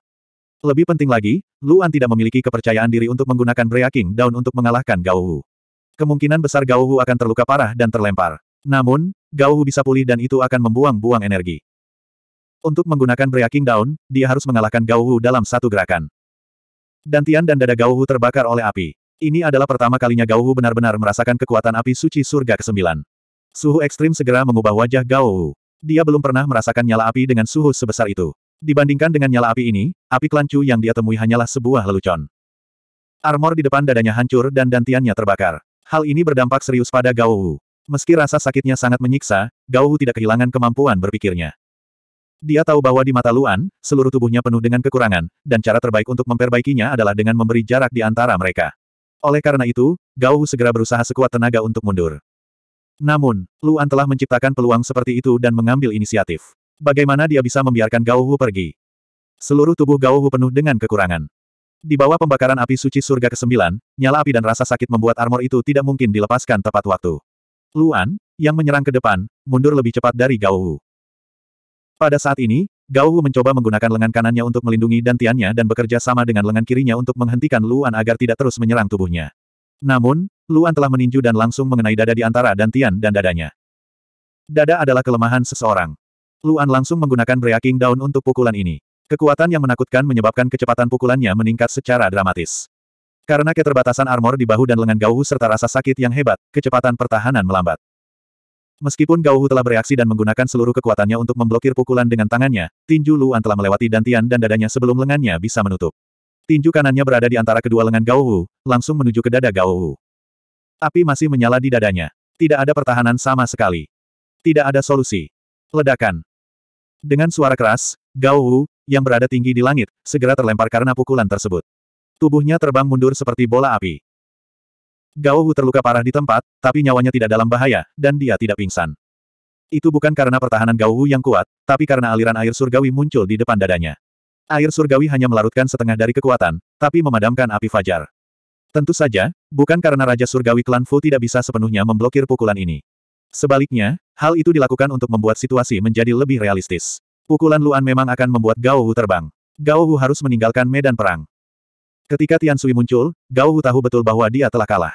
Lebih penting lagi, Luan tidak memiliki kepercayaan diri untuk menggunakan Breaking Down untuk mengalahkan Gao Hu. Kemungkinan besar Gao Hu akan terluka parah dan terlempar. Namun, Gao Hu bisa pulih dan itu akan membuang-buang energi. Untuk menggunakan Breaking Down, dia harus mengalahkan Gao Hu dalam satu gerakan. Dantian dan dada Gao Hu terbakar oleh api. Ini adalah pertama kalinya Gao Hu benar-benar merasakan kekuatan api suci surga ke-9. Suhu ekstrim segera mengubah wajah Gao Wu. Dia belum pernah merasakan nyala api dengan suhu sebesar itu. Dibandingkan dengan nyala api ini, api kelancu yang dia temui hanyalah sebuah lelucon. Armor di depan dadanya hancur dan dantiannya terbakar. Hal ini berdampak serius pada Gao Wu. Meski rasa sakitnya sangat menyiksa, Gao Wu tidak kehilangan kemampuan berpikirnya. Dia tahu bahwa di mata Luan, seluruh tubuhnya penuh dengan kekurangan, dan cara terbaik untuk memperbaikinya adalah dengan memberi jarak di antara mereka. Oleh karena itu, Gao Wu segera berusaha sekuat tenaga untuk mundur. Namun, Luan telah menciptakan peluang seperti itu dan mengambil inisiatif. Bagaimana dia bisa membiarkan Gao Hu pergi? Seluruh tubuh Gao Hu penuh dengan kekurangan. Di bawah pembakaran api suci surga ke-9, nyala api dan rasa sakit membuat armor itu tidak mungkin dilepaskan tepat waktu. Luan, yang menyerang ke depan, mundur lebih cepat dari Gao Hu. Pada saat ini, Gao Hu mencoba menggunakan lengan kanannya untuk melindungi dantiannya dan bekerja sama dengan lengan kirinya untuk menghentikan Luan agar tidak terus menyerang tubuhnya. Namun, Luan telah meninju dan langsung mengenai dada di antara Dantian dan dadanya. Dada adalah kelemahan seseorang. Luan langsung menggunakan Breaking Down untuk pukulan ini. Kekuatan yang menakutkan menyebabkan kecepatan pukulannya meningkat secara dramatis. Karena keterbatasan armor di bahu dan lengan Gauhu serta rasa sakit yang hebat, kecepatan pertahanan melambat. Meskipun Gauhu telah bereaksi dan menggunakan seluruh kekuatannya untuk memblokir pukulan dengan tangannya, tinju Luan telah melewati dantian dan dadanya sebelum lengannya bisa menutup. Tinju kanannya berada di antara kedua lengan Gauhu, langsung menuju ke dada Gauhu. Api masih menyala di dadanya. Tidak ada pertahanan sama sekali. Tidak ada solusi. Ledakan. Dengan suara keras, Gao Wu, yang berada tinggi di langit, segera terlempar karena pukulan tersebut. Tubuhnya terbang mundur seperti bola api. Gao Wu terluka parah di tempat, tapi nyawanya tidak dalam bahaya, dan dia tidak pingsan. Itu bukan karena pertahanan Gao Wu yang kuat, tapi karena aliran air surgawi muncul di depan dadanya. Air surgawi hanya melarutkan setengah dari kekuatan, tapi memadamkan api fajar. Tentu saja, bukan karena Raja Surgawi Klan Fu tidak bisa sepenuhnya memblokir pukulan ini. Sebaliknya, hal itu dilakukan untuk membuat situasi menjadi lebih realistis. Pukulan Luan memang akan membuat Gao Hu terbang. Gao Hu harus meninggalkan medan perang. Ketika Tian Sui muncul, Gao Hu tahu betul bahwa dia telah kalah.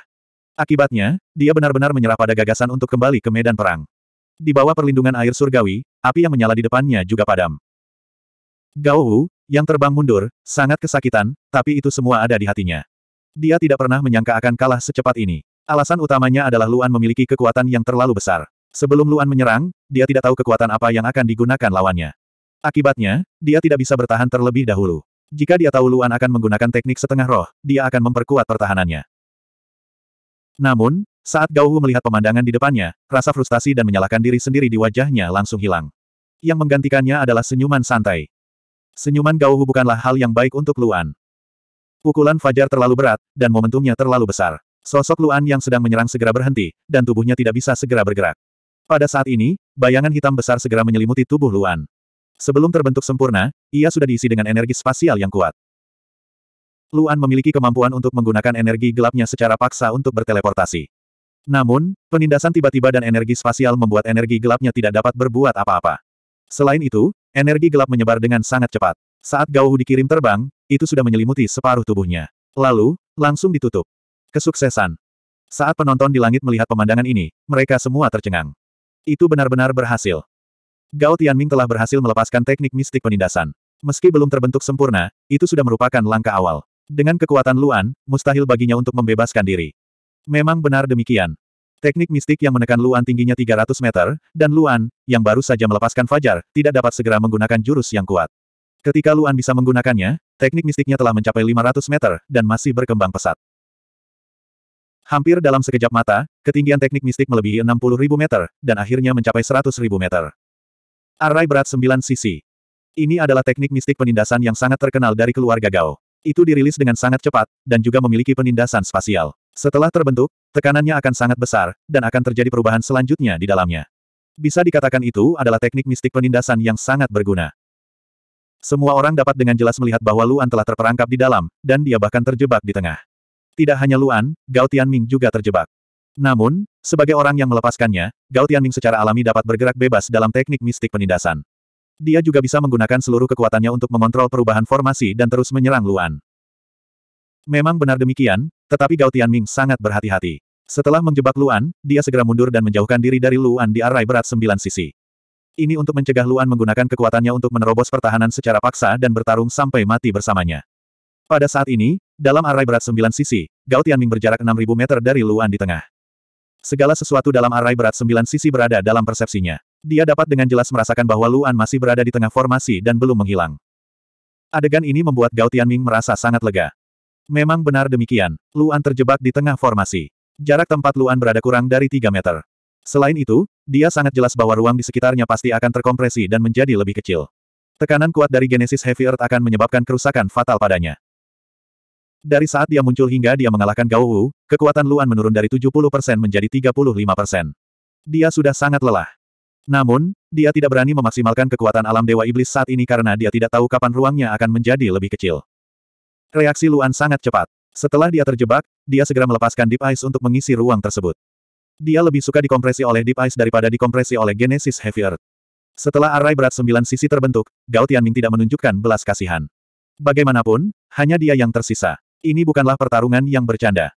Akibatnya, dia benar-benar menyerah pada gagasan untuk kembali ke medan perang. Di bawah perlindungan air surgawi, api yang menyala di depannya juga padam. Gao Hu, yang terbang mundur, sangat kesakitan, tapi itu semua ada di hatinya. Dia tidak pernah menyangka akan kalah secepat ini. Alasan utamanya adalah Luan memiliki kekuatan yang terlalu besar. Sebelum Luan menyerang, dia tidak tahu kekuatan apa yang akan digunakan lawannya. Akibatnya, dia tidak bisa bertahan terlebih dahulu. Jika dia tahu Luan akan menggunakan teknik setengah roh, dia akan memperkuat pertahanannya. Namun, saat Gao Hu melihat pemandangan di depannya, rasa frustasi dan menyalahkan diri sendiri di wajahnya langsung hilang. Yang menggantikannya adalah senyuman santai. Senyuman Gao Hu bukanlah hal yang baik untuk Luan. Pukulan Fajar terlalu berat, dan momentumnya terlalu besar. Sosok Luan yang sedang menyerang segera berhenti, dan tubuhnya tidak bisa segera bergerak. Pada saat ini, bayangan hitam besar segera menyelimuti tubuh Luan. Sebelum terbentuk sempurna, ia sudah diisi dengan energi spasial yang kuat. Luan memiliki kemampuan untuk menggunakan energi gelapnya secara paksa untuk berteleportasi. Namun, penindasan tiba-tiba dan energi spasial membuat energi gelapnya tidak dapat berbuat apa-apa. Selain itu, energi gelap menyebar dengan sangat cepat. Saat Gauhu dikirim terbang, itu sudah menyelimuti separuh tubuhnya. Lalu, langsung ditutup. Kesuksesan. Saat penonton di langit melihat pemandangan ini, mereka semua tercengang. Itu benar-benar berhasil. Gao Tianming telah berhasil melepaskan teknik mistik penindasan. Meski belum terbentuk sempurna, itu sudah merupakan langkah awal. Dengan kekuatan Luan, mustahil baginya untuk membebaskan diri. Memang benar demikian. Teknik mistik yang menekan Luan tingginya 300 meter, dan Luan, yang baru saja melepaskan Fajar, tidak dapat segera menggunakan jurus yang kuat. Ketika Luan bisa menggunakannya, teknik mistiknya telah mencapai 500 meter, dan masih berkembang pesat. Hampir dalam sekejap mata, ketinggian teknik mistik melebihi 60.000 meter, dan akhirnya mencapai 100.000 meter. Array berat 9 sisi. Ini adalah teknik mistik penindasan yang sangat terkenal dari keluarga Gao. Itu dirilis dengan sangat cepat, dan juga memiliki penindasan spasial. Setelah terbentuk, tekanannya akan sangat besar, dan akan terjadi perubahan selanjutnya di dalamnya. Bisa dikatakan itu adalah teknik mistik penindasan yang sangat berguna. Semua orang dapat dengan jelas melihat bahwa Luan telah terperangkap di dalam, dan dia bahkan terjebak di tengah. Tidak hanya Luan, Gao Tianming juga terjebak. Namun, sebagai orang yang melepaskannya, Gao Tianming secara alami dapat bergerak bebas dalam teknik mistik penindasan. Dia juga bisa menggunakan seluruh kekuatannya untuk mengontrol perubahan formasi dan terus menyerang Luan. Memang benar demikian, tetapi Gao Tianming sangat berhati-hati. Setelah menjebak Luan, dia segera mundur dan menjauhkan diri dari Luan di arai berat sembilan sisi. Ini untuk mencegah Luan menggunakan kekuatannya untuk menerobos pertahanan secara paksa dan bertarung sampai mati bersamanya. Pada saat ini, dalam arai berat sembilan sisi, Gao Tianming berjarak 6.000 meter dari Luan di tengah. Segala sesuatu dalam arai berat sembilan sisi berada dalam persepsinya. Dia dapat dengan jelas merasakan bahwa Luan masih berada di tengah formasi dan belum menghilang. Adegan ini membuat Gao Tianming merasa sangat lega. Memang benar demikian, Luan terjebak di tengah formasi. Jarak tempat Luan berada kurang dari 3 meter. Selain itu, dia sangat jelas bahwa ruang di sekitarnya pasti akan terkompresi dan menjadi lebih kecil. Tekanan kuat dari Genesis Heavy Earth akan menyebabkan kerusakan fatal padanya. Dari saat dia muncul hingga dia mengalahkan Gao Wu, kekuatan Luan menurun dari 70% menjadi 35%. Dia sudah sangat lelah. Namun, dia tidak berani memaksimalkan kekuatan alam Dewa Iblis saat ini karena dia tidak tahu kapan ruangnya akan menjadi lebih kecil. Reaksi Luan sangat cepat. Setelah dia terjebak, dia segera melepaskan Deep Ice untuk mengisi ruang tersebut. Dia lebih suka dikompresi oleh Deep Ice daripada dikompresi oleh Genesis Heavy Earth. Setelah Array berat sembilan sisi terbentuk, Gao Tianming tidak menunjukkan belas kasihan. Bagaimanapun, hanya dia yang tersisa. Ini bukanlah pertarungan yang bercanda.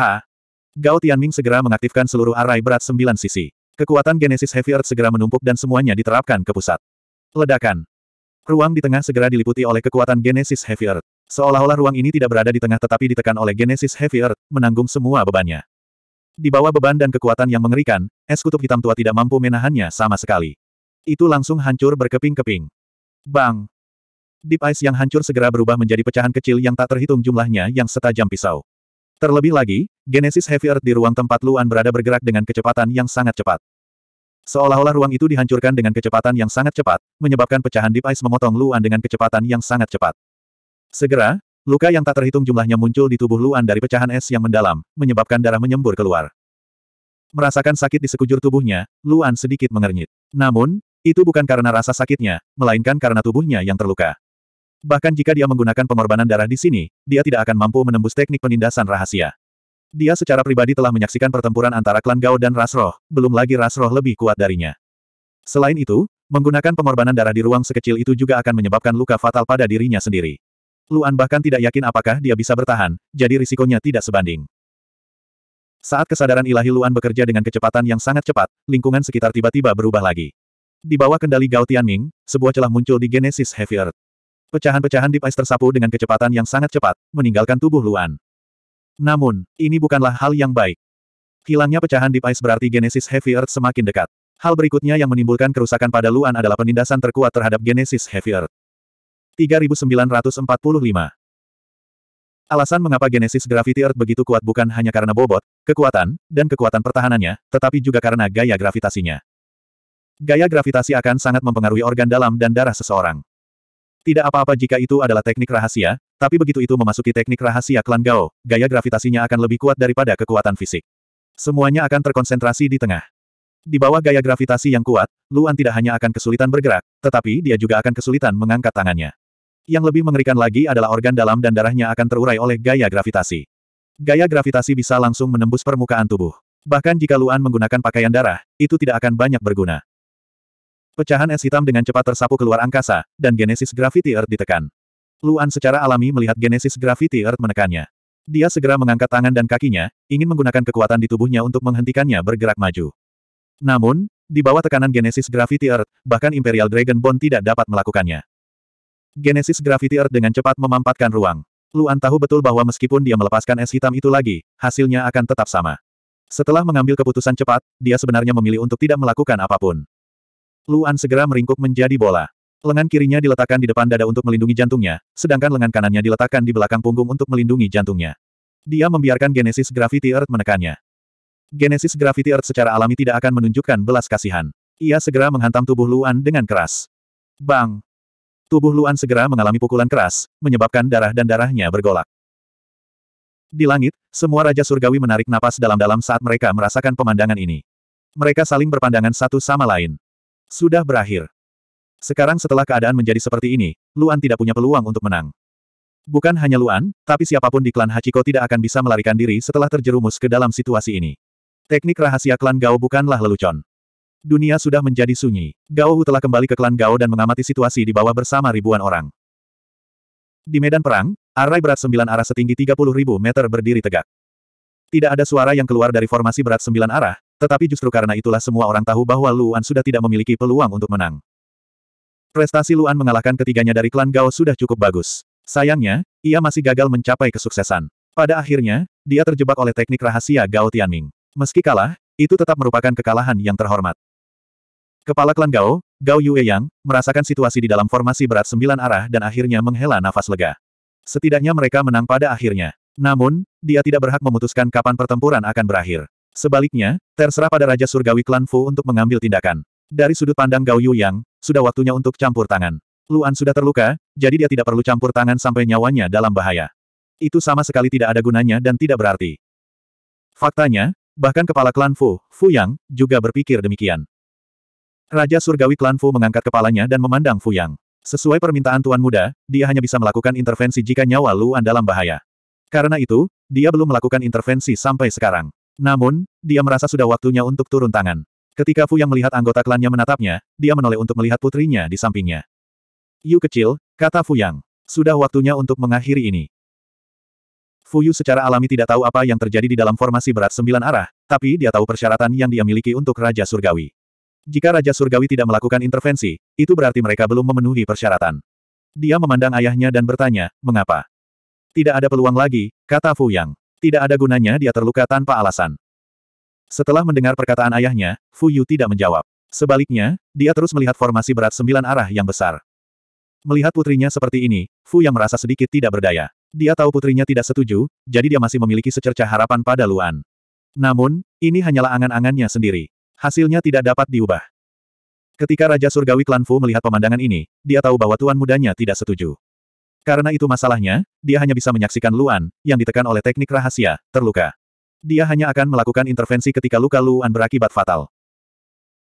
Ha! Gao Tianming segera mengaktifkan seluruh Array berat sembilan sisi. Kekuatan Genesis Heavy Earth segera menumpuk dan semuanya diterapkan ke pusat. Ledakan. Ruang di tengah segera diliputi oleh kekuatan Genesis Heavy Earth. Seolah-olah ruang ini tidak berada di tengah tetapi ditekan oleh Genesis Heavy Earth, menanggung semua bebannya. Di bawah beban dan kekuatan yang mengerikan, es kutub hitam tua tidak mampu menahannya sama sekali. Itu langsung hancur berkeping-keping. Bang! Deep Ice yang hancur segera berubah menjadi pecahan kecil yang tak terhitung jumlahnya yang setajam pisau. Terlebih lagi, Genesis Heavy Earth di ruang tempat Luan berada bergerak dengan kecepatan yang sangat cepat. Seolah-olah ruang itu dihancurkan dengan kecepatan yang sangat cepat, menyebabkan pecahan Deep Ice memotong Luan dengan kecepatan yang sangat cepat. Segera, Luka yang tak terhitung jumlahnya muncul di tubuh Luan dari pecahan es yang mendalam, menyebabkan darah menyembur keluar. Merasakan sakit di sekujur tubuhnya, Luan sedikit mengernyit. Namun, itu bukan karena rasa sakitnya, melainkan karena tubuhnya yang terluka. Bahkan jika dia menggunakan pengorbanan darah di sini, dia tidak akan mampu menembus teknik penindasan rahasia. Dia secara pribadi telah menyaksikan pertempuran antara klan Gao dan Rasroh, belum lagi Rasroh lebih kuat darinya. Selain itu, menggunakan pengorbanan darah di ruang sekecil itu juga akan menyebabkan luka fatal pada dirinya sendiri. Luan bahkan tidak yakin apakah dia bisa bertahan, jadi risikonya tidak sebanding. Saat kesadaran ilahi Luan bekerja dengan kecepatan yang sangat cepat, lingkungan sekitar tiba-tiba berubah lagi. Di bawah kendali Gao Tianming, sebuah celah muncul di Genesis Heavy Earth. Pecahan-pecahan Deep Ice tersapu dengan kecepatan yang sangat cepat, meninggalkan tubuh Luan. Namun, ini bukanlah hal yang baik. Hilangnya pecahan Deep Ice berarti Genesis Heavy Earth semakin dekat. Hal berikutnya yang menimbulkan kerusakan pada Luan adalah penindasan terkuat terhadap Genesis Heavy Earth. 3945. Alasan mengapa Genesis Gravity Earth begitu kuat bukan hanya karena bobot, kekuatan, dan kekuatan pertahanannya, tetapi juga karena gaya gravitasinya. Gaya gravitasi akan sangat mempengaruhi organ dalam dan darah seseorang. Tidak apa-apa jika itu adalah teknik rahasia, tapi begitu itu memasuki teknik rahasia klan Gao, gaya gravitasinya akan lebih kuat daripada kekuatan fisik. Semuanya akan terkonsentrasi di tengah. Di bawah gaya gravitasi yang kuat, Luan tidak hanya akan kesulitan bergerak, tetapi dia juga akan kesulitan mengangkat tangannya. Yang lebih mengerikan lagi adalah organ dalam dan darahnya akan terurai oleh gaya gravitasi. Gaya gravitasi bisa langsung menembus permukaan tubuh. Bahkan jika Luan menggunakan pakaian darah, itu tidak akan banyak berguna. Pecahan es hitam dengan cepat tersapu keluar angkasa, dan Genesis Gravity Earth ditekan. Luan secara alami melihat Genesis Gravity Earth menekannya. Dia segera mengangkat tangan dan kakinya, ingin menggunakan kekuatan di tubuhnya untuk menghentikannya bergerak maju. Namun, di bawah tekanan Genesis Gravity Earth, bahkan Imperial Dragon Bond tidak dapat melakukannya. Genesis Gravity Earth dengan cepat memampatkan ruang. Luan tahu betul bahwa meskipun dia melepaskan es hitam itu lagi, hasilnya akan tetap sama. Setelah mengambil keputusan cepat, dia sebenarnya memilih untuk tidak melakukan apapun. Luan segera meringkuk menjadi bola. Lengan kirinya diletakkan di depan dada untuk melindungi jantungnya, sedangkan lengan kanannya diletakkan di belakang punggung untuk melindungi jantungnya. Dia membiarkan Genesis Gravity Earth menekannya. Genesis Gravity Earth secara alami tidak akan menunjukkan belas kasihan. Ia segera menghantam tubuh Luan dengan keras. Bang! Tubuh Luan segera mengalami pukulan keras, menyebabkan darah dan darahnya bergolak. Di langit, semua Raja Surgawi menarik napas dalam-dalam saat mereka merasakan pemandangan ini. Mereka saling berpandangan satu sama lain. Sudah berakhir. Sekarang setelah keadaan menjadi seperti ini, Luan tidak punya peluang untuk menang. Bukan hanya Luan, tapi siapapun di klan Hachiko tidak akan bisa melarikan diri setelah terjerumus ke dalam situasi ini. Teknik rahasia klan Gao bukanlah lelucon. Dunia sudah menjadi sunyi. Gao Wu telah kembali ke klan Gao dan mengamati situasi di bawah bersama ribuan orang. Di medan perang, arai berat sembilan arah setinggi 30 ribu meter berdiri tegak. Tidak ada suara yang keluar dari formasi berat sembilan arah, tetapi justru karena itulah semua orang tahu bahwa Luan sudah tidak memiliki peluang untuk menang. Prestasi Luan mengalahkan ketiganya dari klan Gao sudah cukup bagus. Sayangnya, ia masih gagal mencapai kesuksesan. Pada akhirnya, dia terjebak oleh teknik rahasia Gao Tianming. Meski kalah, itu tetap merupakan kekalahan yang terhormat. Kepala klan Gao, Gao Yueyang, merasakan situasi di dalam formasi berat sembilan arah dan akhirnya menghela nafas lega. Setidaknya mereka menang pada akhirnya. Namun, dia tidak berhak memutuskan kapan pertempuran akan berakhir. Sebaliknya, terserah pada Raja Surgawi Klan Fu untuk mengambil tindakan. Dari sudut pandang Gao Yueyang, sudah waktunya untuk campur tangan. Luan sudah terluka, jadi dia tidak perlu campur tangan sampai nyawanya dalam bahaya. Itu sama sekali tidak ada gunanya dan tidak berarti. Faktanya, bahkan kepala klan Fu, Fu Yang, juga berpikir demikian. Raja Surgawi klan Fu mengangkat kepalanya dan memandang Fu Yang. Sesuai permintaan Tuan Muda, dia hanya bisa melakukan intervensi jika nyawa Luan dalam bahaya. Karena itu, dia belum melakukan intervensi sampai sekarang. Namun, dia merasa sudah waktunya untuk turun tangan. Ketika Fu Yang melihat anggota klannya menatapnya, dia menoleh untuk melihat putrinya di sampingnya. Yu kecil, kata Fu Yang. Sudah waktunya untuk mengakhiri ini. Fu Yu secara alami tidak tahu apa yang terjadi di dalam formasi berat sembilan arah, tapi dia tahu persyaratan yang dia miliki untuk Raja Surgawi. Jika Raja Surgawi tidak melakukan intervensi, itu berarti mereka belum memenuhi persyaratan. Dia memandang ayahnya dan bertanya, mengapa? Tidak ada peluang lagi, kata Fu Yang. Tidak ada gunanya dia terluka tanpa alasan. Setelah mendengar perkataan ayahnya, Fu Yu tidak menjawab. Sebaliknya, dia terus melihat formasi berat sembilan arah yang besar. Melihat putrinya seperti ini, Fu yang merasa sedikit tidak berdaya. Dia tahu putrinya tidak setuju, jadi dia masih memiliki secerca harapan pada Luan. Namun, ini hanyalah angan-angannya sendiri. Hasilnya tidak dapat diubah. Ketika Raja Surgawi Klan Fu melihat pemandangan ini, dia tahu bahwa tuan mudanya tidak setuju. Karena itu masalahnya, dia hanya bisa menyaksikan Luan, yang ditekan oleh teknik rahasia, terluka. Dia hanya akan melakukan intervensi ketika luka Luan berakibat fatal.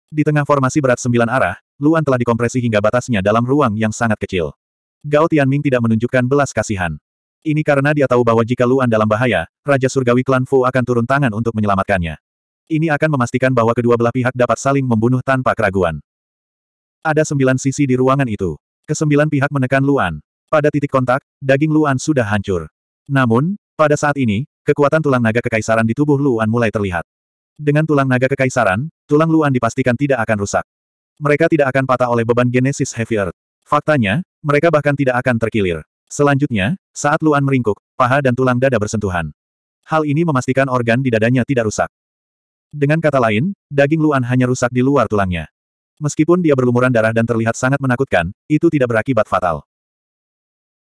Di tengah formasi berat sembilan arah, Luan telah dikompresi hingga batasnya dalam ruang yang sangat kecil. Gao Tianming tidak menunjukkan belas kasihan. Ini karena dia tahu bahwa jika Luan dalam bahaya, Raja Surgawi Klan Fu akan turun tangan untuk menyelamatkannya. Ini akan memastikan bahwa kedua belah pihak dapat saling membunuh tanpa keraguan. Ada sembilan sisi di ruangan itu. Kesembilan pihak menekan Luan. Pada titik kontak, daging Luan sudah hancur. Namun, pada saat ini, kekuatan tulang naga kekaisaran di tubuh Luan mulai terlihat. Dengan tulang naga kekaisaran, tulang Luan dipastikan tidak akan rusak. Mereka tidak akan patah oleh beban Genesis Heavy Earth. Faktanya, mereka bahkan tidak akan terkilir. Selanjutnya, saat Luan meringkuk, paha dan tulang dada bersentuhan. Hal ini memastikan organ di dadanya tidak rusak. Dengan kata lain, daging Luan hanya rusak di luar tulangnya. Meskipun dia berlumuran darah dan terlihat sangat menakutkan, itu tidak berakibat fatal.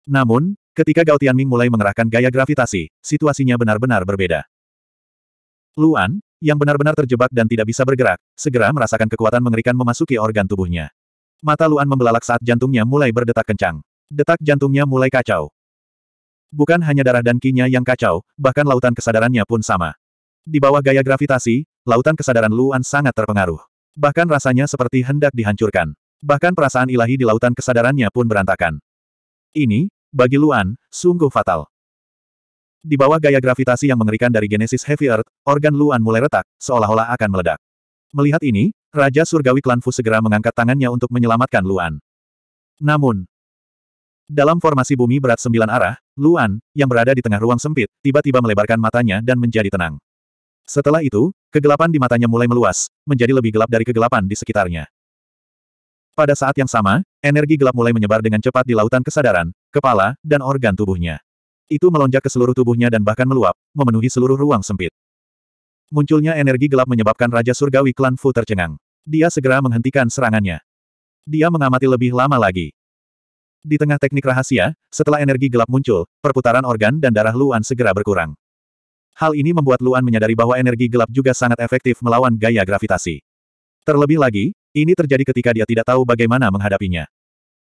Namun, ketika Gao Tianming mulai mengerahkan gaya gravitasi, situasinya benar-benar berbeda. Luan, yang benar-benar terjebak dan tidak bisa bergerak, segera merasakan kekuatan mengerikan memasuki organ tubuhnya. Mata Luan membelalak saat jantungnya mulai berdetak kencang. Detak jantungnya mulai kacau. Bukan hanya darah dan kinya yang kacau, bahkan lautan kesadarannya pun sama. Di bawah gaya gravitasi, lautan kesadaran Luan sangat terpengaruh. Bahkan rasanya seperti hendak dihancurkan. Bahkan perasaan ilahi di lautan kesadarannya pun berantakan. Ini, bagi Luan, sungguh fatal. Di bawah gaya gravitasi yang mengerikan dari Genesis Heavy Earth, organ Luan mulai retak, seolah-olah akan meledak. Melihat ini, Raja Surgawi Klan Fu segera mengangkat tangannya untuk menyelamatkan Luan. Namun, dalam formasi bumi berat sembilan arah, Luan, yang berada di tengah ruang sempit, tiba-tiba melebarkan matanya dan menjadi tenang. Setelah itu, kegelapan di matanya mulai meluas, menjadi lebih gelap dari kegelapan di sekitarnya. Pada saat yang sama, energi gelap mulai menyebar dengan cepat di lautan kesadaran, kepala, dan organ tubuhnya. Itu melonjak ke seluruh tubuhnya dan bahkan meluap, memenuhi seluruh ruang sempit. Munculnya energi gelap menyebabkan Raja Surgawi klan Fu tercengang. Dia segera menghentikan serangannya. Dia mengamati lebih lama lagi. Di tengah teknik rahasia, setelah energi gelap muncul, perputaran organ dan darah Luan segera berkurang. Hal ini membuat Luan menyadari bahwa energi gelap juga sangat efektif melawan gaya gravitasi. Terlebih lagi, ini terjadi ketika dia tidak tahu bagaimana menghadapinya.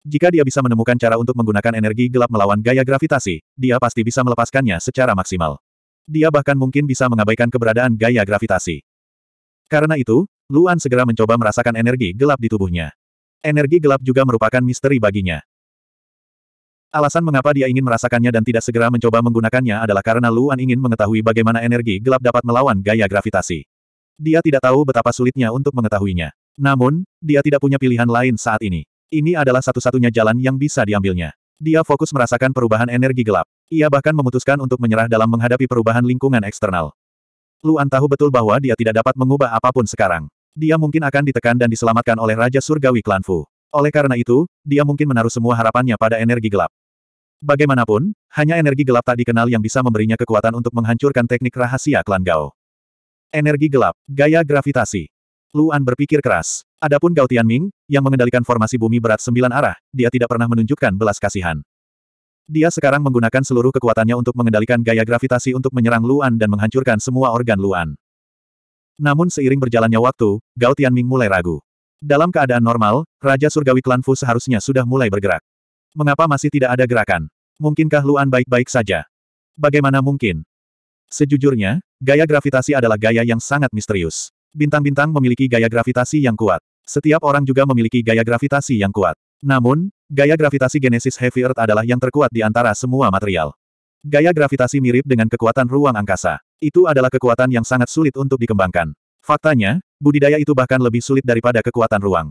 Jika dia bisa menemukan cara untuk menggunakan energi gelap melawan gaya gravitasi, dia pasti bisa melepaskannya secara maksimal. Dia bahkan mungkin bisa mengabaikan keberadaan gaya gravitasi. Karena itu, Luan segera mencoba merasakan energi gelap di tubuhnya. Energi gelap juga merupakan misteri baginya. Alasan mengapa dia ingin merasakannya dan tidak segera mencoba menggunakannya adalah karena Luan ingin mengetahui bagaimana energi gelap dapat melawan gaya gravitasi. Dia tidak tahu betapa sulitnya untuk mengetahuinya. Namun, dia tidak punya pilihan lain saat ini. Ini adalah satu-satunya jalan yang bisa diambilnya. Dia fokus merasakan perubahan energi gelap. Ia bahkan memutuskan untuk menyerah dalam menghadapi perubahan lingkungan eksternal. Luan tahu betul bahwa dia tidak dapat mengubah apapun sekarang. Dia mungkin akan ditekan dan diselamatkan oleh Raja Surgawi Klan Fu. Oleh karena itu, dia mungkin menaruh semua harapannya pada energi gelap. Bagaimanapun, hanya energi gelap tak dikenal yang bisa memberinya kekuatan untuk menghancurkan teknik rahasia klan Gao. Energi gelap, gaya gravitasi. Luan berpikir keras. Adapun Gao Tianming, yang mengendalikan formasi bumi berat sembilan arah, dia tidak pernah menunjukkan belas kasihan. Dia sekarang menggunakan seluruh kekuatannya untuk mengendalikan gaya gravitasi untuk menyerang Luan dan menghancurkan semua organ Luan. Namun seiring berjalannya waktu, Gao Tianming mulai ragu. Dalam keadaan normal, Raja Surgawi Klan Fu seharusnya sudah mulai bergerak. Mengapa masih tidak ada gerakan? Mungkinkah Luan baik-baik saja? Bagaimana mungkin? Sejujurnya, gaya gravitasi adalah gaya yang sangat misterius. Bintang-bintang memiliki gaya gravitasi yang kuat. Setiap orang juga memiliki gaya gravitasi yang kuat. Namun, gaya gravitasi Genesis Heavy Earth adalah yang terkuat di antara semua material. Gaya gravitasi mirip dengan kekuatan ruang angkasa. Itu adalah kekuatan yang sangat sulit untuk dikembangkan. Faktanya, budidaya itu bahkan lebih sulit daripada kekuatan ruang.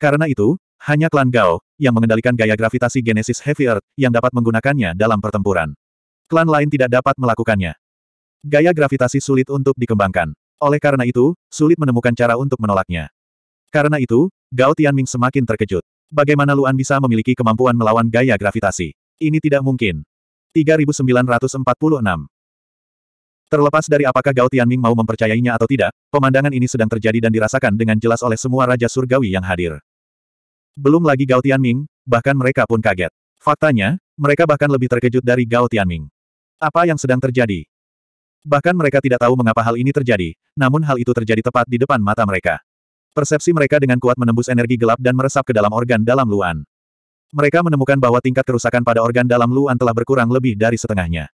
Karena itu, hanya klan Gao, yang mengendalikan gaya gravitasi Genesis Heavy Earth, yang dapat menggunakannya dalam pertempuran. Klan lain tidak dapat melakukannya. Gaya gravitasi sulit untuk dikembangkan. Oleh karena itu, sulit menemukan cara untuk menolaknya. Karena itu, Gao Tianming semakin terkejut. Bagaimana Luan bisa memiliki kemampuan melawan gaya gravitasi? Ini tidak mungkin. 3946 Terlepas dari apakah Gao Tianming mau mempercayainya atau tidak, pemandangan ini sedang terjadi dan dirasakan dengan jelas oleh semua Raja Surgawi yang hadir. Belum lagi Gao Tianming, bahkan mereka pun kaget. Faktanya, mereka bahkan lebih terkejut dari Gao Tianming. Apa yang sedang terjadi? Bahkan mereka tidak tahu mengapa hal ini terjadi, namun hal itu terjadi tepat di depan mata mereka. Persepsi mereka dengan kuat menembus energi gelap dan meresap ke dalam organ dalam Luan. Mereka menemukan bahwa tingkat kerusakan pada organ dalam Luan telah berkurang lebih dari setengahnya.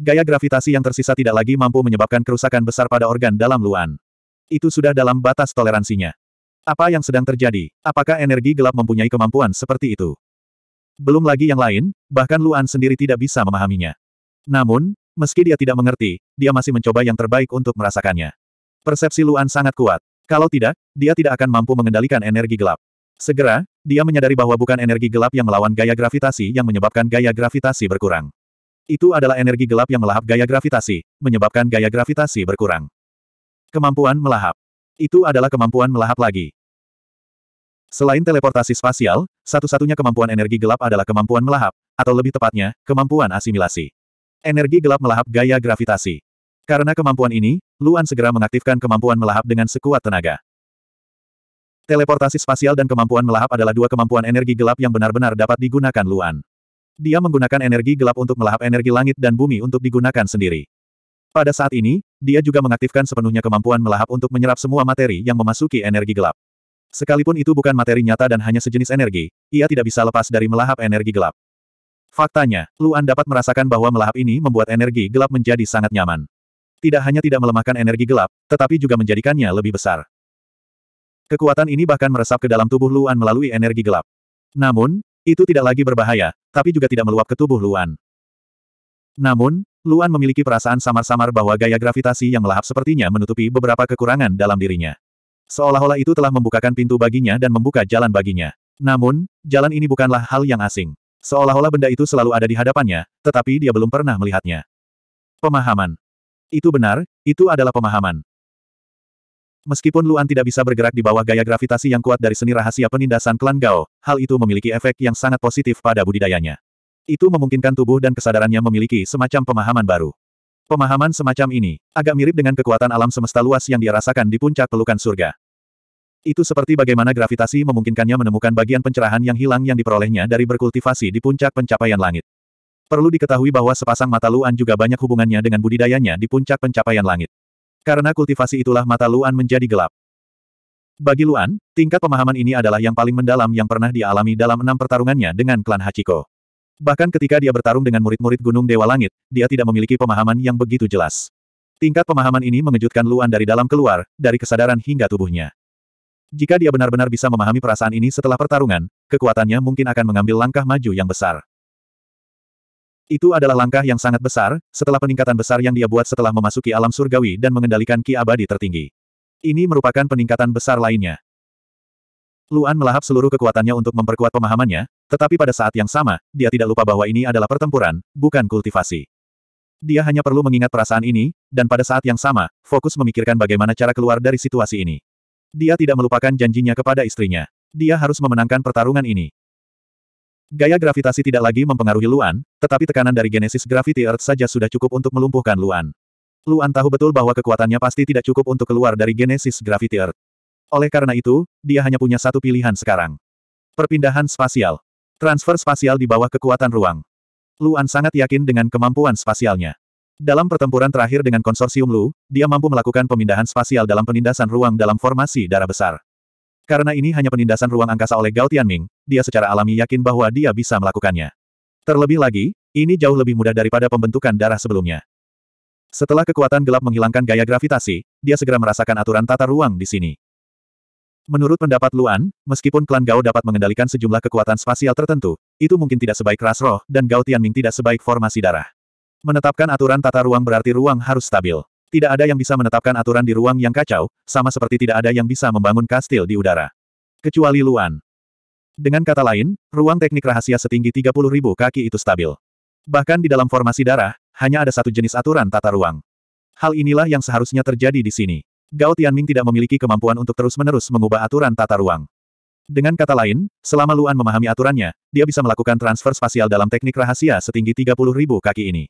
Gaya gravitasi yang tersisa tidak lagi mampu menyebabkan kerusakan besar pada organ dalam Luan. Itu sudah dalam batas toleransinya. Apa yang sedang terjadi? Apakah energi gelap mempunyai kemampuan seperti itu? Belum lagi yang lain, bahkan Luan sendiri tidak bisa memahaminya. Namun, meski dia tidak mengerti, dia masih mencoba yang terbaik untuk merasakannya. Persepsi Luan sangat kuat. Kalau tidak, dia tidak akan mampu mengendalikan energi gelap. Segera, dia menyadari bahwa bukan energi gelap yang melawan gaya gravitasi yang menyebabkan gaya gravitasi berkurang. Itu adalah energi gelap yang melahap gaya gravitasi, menyebabkan gaya gravitasi berkurang. Kemampuan melahap. Itu adalah kemampuan melahap lagi. Selain teleportasi spasial, satu-satunya kemampuan energi gelap adalah kemampuan melahap, atau lebih tepatnya, kemampuan asimilasi. Energi gelap melahap gaya gravitasi. Karena kemampuan ini, Luan segera mengaktifkan kemampuan melahap dengan sekuat tenaga. Teleportasi spasial dan kemampuan melahap adalah dua kemampuan energi gelap yang benar-benar dapat digunakan Luan. Dia menggunakan energi gelap untuk melahap energi langit dan bumi untuk digunakan sendiri. Pada saat ini, dia juga mengaktifkan sepenuhnya kemampuan melahap untuk menyerap semua materi yang memasuki energi gelap. Sekalipun itu bukan materi nyata dan hanya sejenis energi, ia tidak bisa lepas dari melahap energi gelap. Faktanya, Luan dapat merasakan bahwa melahap ini membuat energi gelap menjadi sangat nyaman. Tidak hanya tidak melemahkan energi gelap, tetapi juga menjadikannya lebih besar. Kekuatan ini bahkan meresap ke dalam tubuh Luan melalui energi gelap. Namun, itu tidak lagi berbahaya, tapi juga tidak meluap ke tubuh Luan. Namun, Luan memiliki perasaan samar-samar bahwa gaya gravitasi yang melahap sepertinya menutupi beberapa kekurangan dalam dirinya. Seolah-olah itu telah membukakan pintu baginya dan membuka jalan baginya. Namun, jalan ini bukanlah hal yang asing. Seolah-olah benda itu selalu ada di hadapannya, tetapi dia belum pernah melihatnya. Pemahaman. Itu benar, itu adalah pemahaman. Meskipun Luan tidak bisa bergerak di bawah gaya gravitasi yang kuat dari seni rahasia penindasan klan Gao, hal itu memiliki efek yang sangat positif pada budidayanya. Itu memungkinkan tubuh dan kesadarannya memiliki semacam pemahaman baru. Pemahaman semacam ini, agak mirip dengan kekuatan alam semesta luas yang dirasakan di puncak pelukan surga. Itu seperti bagaimana gravitasi memungkinkannya menemukan bagian pencerahan yang hilang yang diperolehnya dari berkultivasi di puncak pencapaian langit. Perlu diketahui bahwa sepasang mata Luan juga banyak hubungannya dengan budidayanya di puncak pencapaian langit. Karena kultivasi itulah mata Luan menjadi gelap. Bagi Luan, tingkat pemahaman ini adalah yang paling mendalam yang pernah dialami dalam enam pertarungannya dengan klan Hachiko. Bahkan ketika dia bertarung dengan murid-murid Gunung Dewa Langit, dia tidak memiliki pemahaman yang begitu jelas. Tingkat pemahaman ini mengejutkan Luan dari dalam keluar, dari kesadaran hingga tubuhnya. Jika dia benar-benar bisa memahami perasaan ini setelah pertarungan, kekuatannya mungkin akan mengambil langkah maju yang besar. Itu adalah langkah yang sangat besar, setelah peningkatan besar yang dia buat setelah memasuki alam surgawi dan mengendalikan ki abadi tertinggi. Ini merupakan peningkatan besar lainnya. Luan melahap seluruh kekuatannya untuk memperkuat pemahamannya, tetapi pada saat yang sama, dia tidak lupa bahwa ini adalah pertempuran, bukan kultivasi. Dia hanya perlu mengingat perasaan ini, dan pada saat yang sama, fokus memikirkan bagaimana cara keluar dari situasi ini. Dia tidak melupakan janjinya kepada istrinya. Dia harus memenangkan pertarungan ini. Gaya gravitasi tidak lagi mempengaruhi Luan, tetapi tekanan dari Genesis Gravity Earth saja sudah cukup untuk melumpuhkan Luan. Luan tahu betul bahwa kekuatannya pasti tidak cukup untuk keluar dari Genesis Gravity Earth. Oleh karena itu, dia hanya punya satu pilihan sekarang. Perpindahan spasial. Transfer spasial di bawah kekuatan ruang. Luan sangat yakin dengan kemampuan spasialnya. Dalam pertempuran terakhir dengan konsorsium Lu, dia mampu melakukan pemindahan spasial dalam penindasan ruang dalam formasi darah besar. Karena ini hanya penindasan ruang angkasa oleh Gao Tianming, dia secara alami yakin bahwa dia bisa melakukannya. Terlebih lagi, ini jauh lebih mudah daripada pembentukan darah sebelumnya. Setelah kekuatan gelap menghilangkan gaya gravitasi, dia segera merasakan aturan tata ruang di sini. Menurut pendapat Luan, meskipun klan Gao dapat mengendalikan sejumlah kekuatan spasial tertentu, itu mungkin tidak sebaik ras roh dan Gao Tianming tidak sebaik formasi darah. Menetapkan aturan tata ruang berarti ruang harus stabil. Tidak ada yang bisa menetapkan aturan di ruang yang kacau, sama seperti tidak ada yang bisa membangun kastil di udara. Kecuali Luan. Dengan kata lain, ruang teknik rahasia setinggi 30.000 kaki itu stabil. Bahkan di dalam formasi darah, hanya ada satu jenis aturan tata ruang. Hal inilah yang seharusnya terjadi di sini. Gao Tianming tidak memiliki kemampuan untuk terus-menerus mengubah aturan tata ruang. Dengan kata lain, selama Luan memahami aturannya, dia bisa melakukan transfer spasial dalam teknik rahasia setinggi 30.000 kaki ini.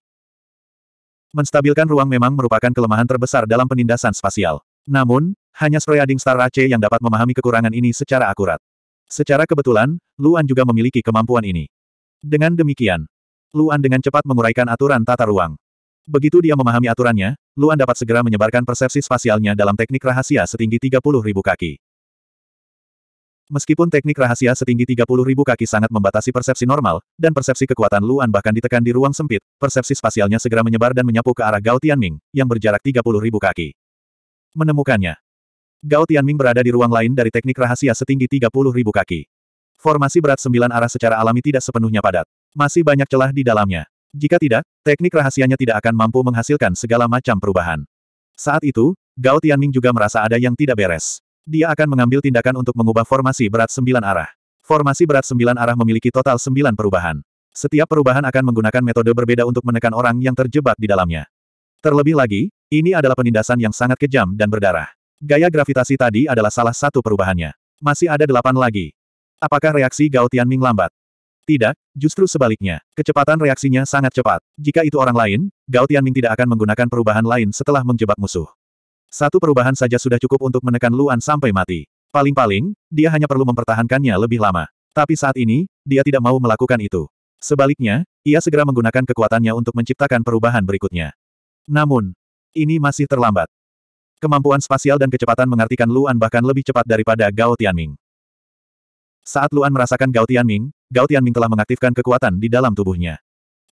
Menstabilkan ruang memang merupakan kelemahan terbesar dalam penindasan spasial. Namun, hanya Spreading Star AC yang dapat memahami kekurangan ini secara akurat. Secara kebetulan, Luan juga memiliki kemampuan ini. Dengan demikian, Luan dengan cepat menguraikan aturan tata ruang. Begitu dia memahami aturannya, Luan dapat segera menyebarkan persepsi spasialnya dalam teknik rahasia setinggi 30.000 kaki. Meskipun teknik rahasia setinggi 30.000 kaki sangat membatasi persepsi normal, dan persepsi kekuatan Luan bahkan ditekan di ruang sempit, persepsi spasialnya segera menyebar dan menyapu ke arah Gao Tianming, yang berjarak 30.000 kaki. Menemukannya. Gao Tianming berada di ruang lain dari teknik rahasia setinggi 30.000 kaki. Formasi berat sembilan arah secara alami tidak sepenuhnya padat. Masih banyak celah di dalamnya. Jika tidak, teknik rahasianya tidak akan mampu menghasilkan segala macam perubahan. Saat itu, Gao Tianming juga merasa ada yang tidak beres. Dia akan mengambil tindakan untuk mengubah formasi berat sembilan arah. Formasi berat sembilan arah memiliki total sembilan perubahan. Setiap perubahan akan menggunakan metode berbeda untuk menekan orang yang terjebak di dalamnya. Terlebih lagi, ini adalah penindasan yang sangat kejam dan berdarah. Gaya gravitasi tadi adalah salah satu perubahannya. Masih ada delapan lagi. Apakah reaksi Gao Tianming lambat? Tidak, justru sebaliknya. Kecepatan reaksinya sangat cepat. Jika itu orang lain, Gao Tianming tidak akan menggunakan perubahan lain setelah menjebak musuh. Satu perubahan saja sudah cukup untuk menekan Luan sampai mati. Paling-paling, dia hanya perlu mempertahankannya lebih lama. Tapi saat ini, dia tidak mau melakukan itu. Sebaliknya, ia segera menggunakan kekuatannya untuk menciptakan perubahan berikutnya. Namun, ini masih terlambat. Kemampuan spasial dan kecepatan mengartikan Luan bahkan lebih cepat daripada Gao Tianming. Saat Luan merasakan Gao Tianming, Gao Tianming telah mengaktifkan kekuatan di dalam tubuhnya.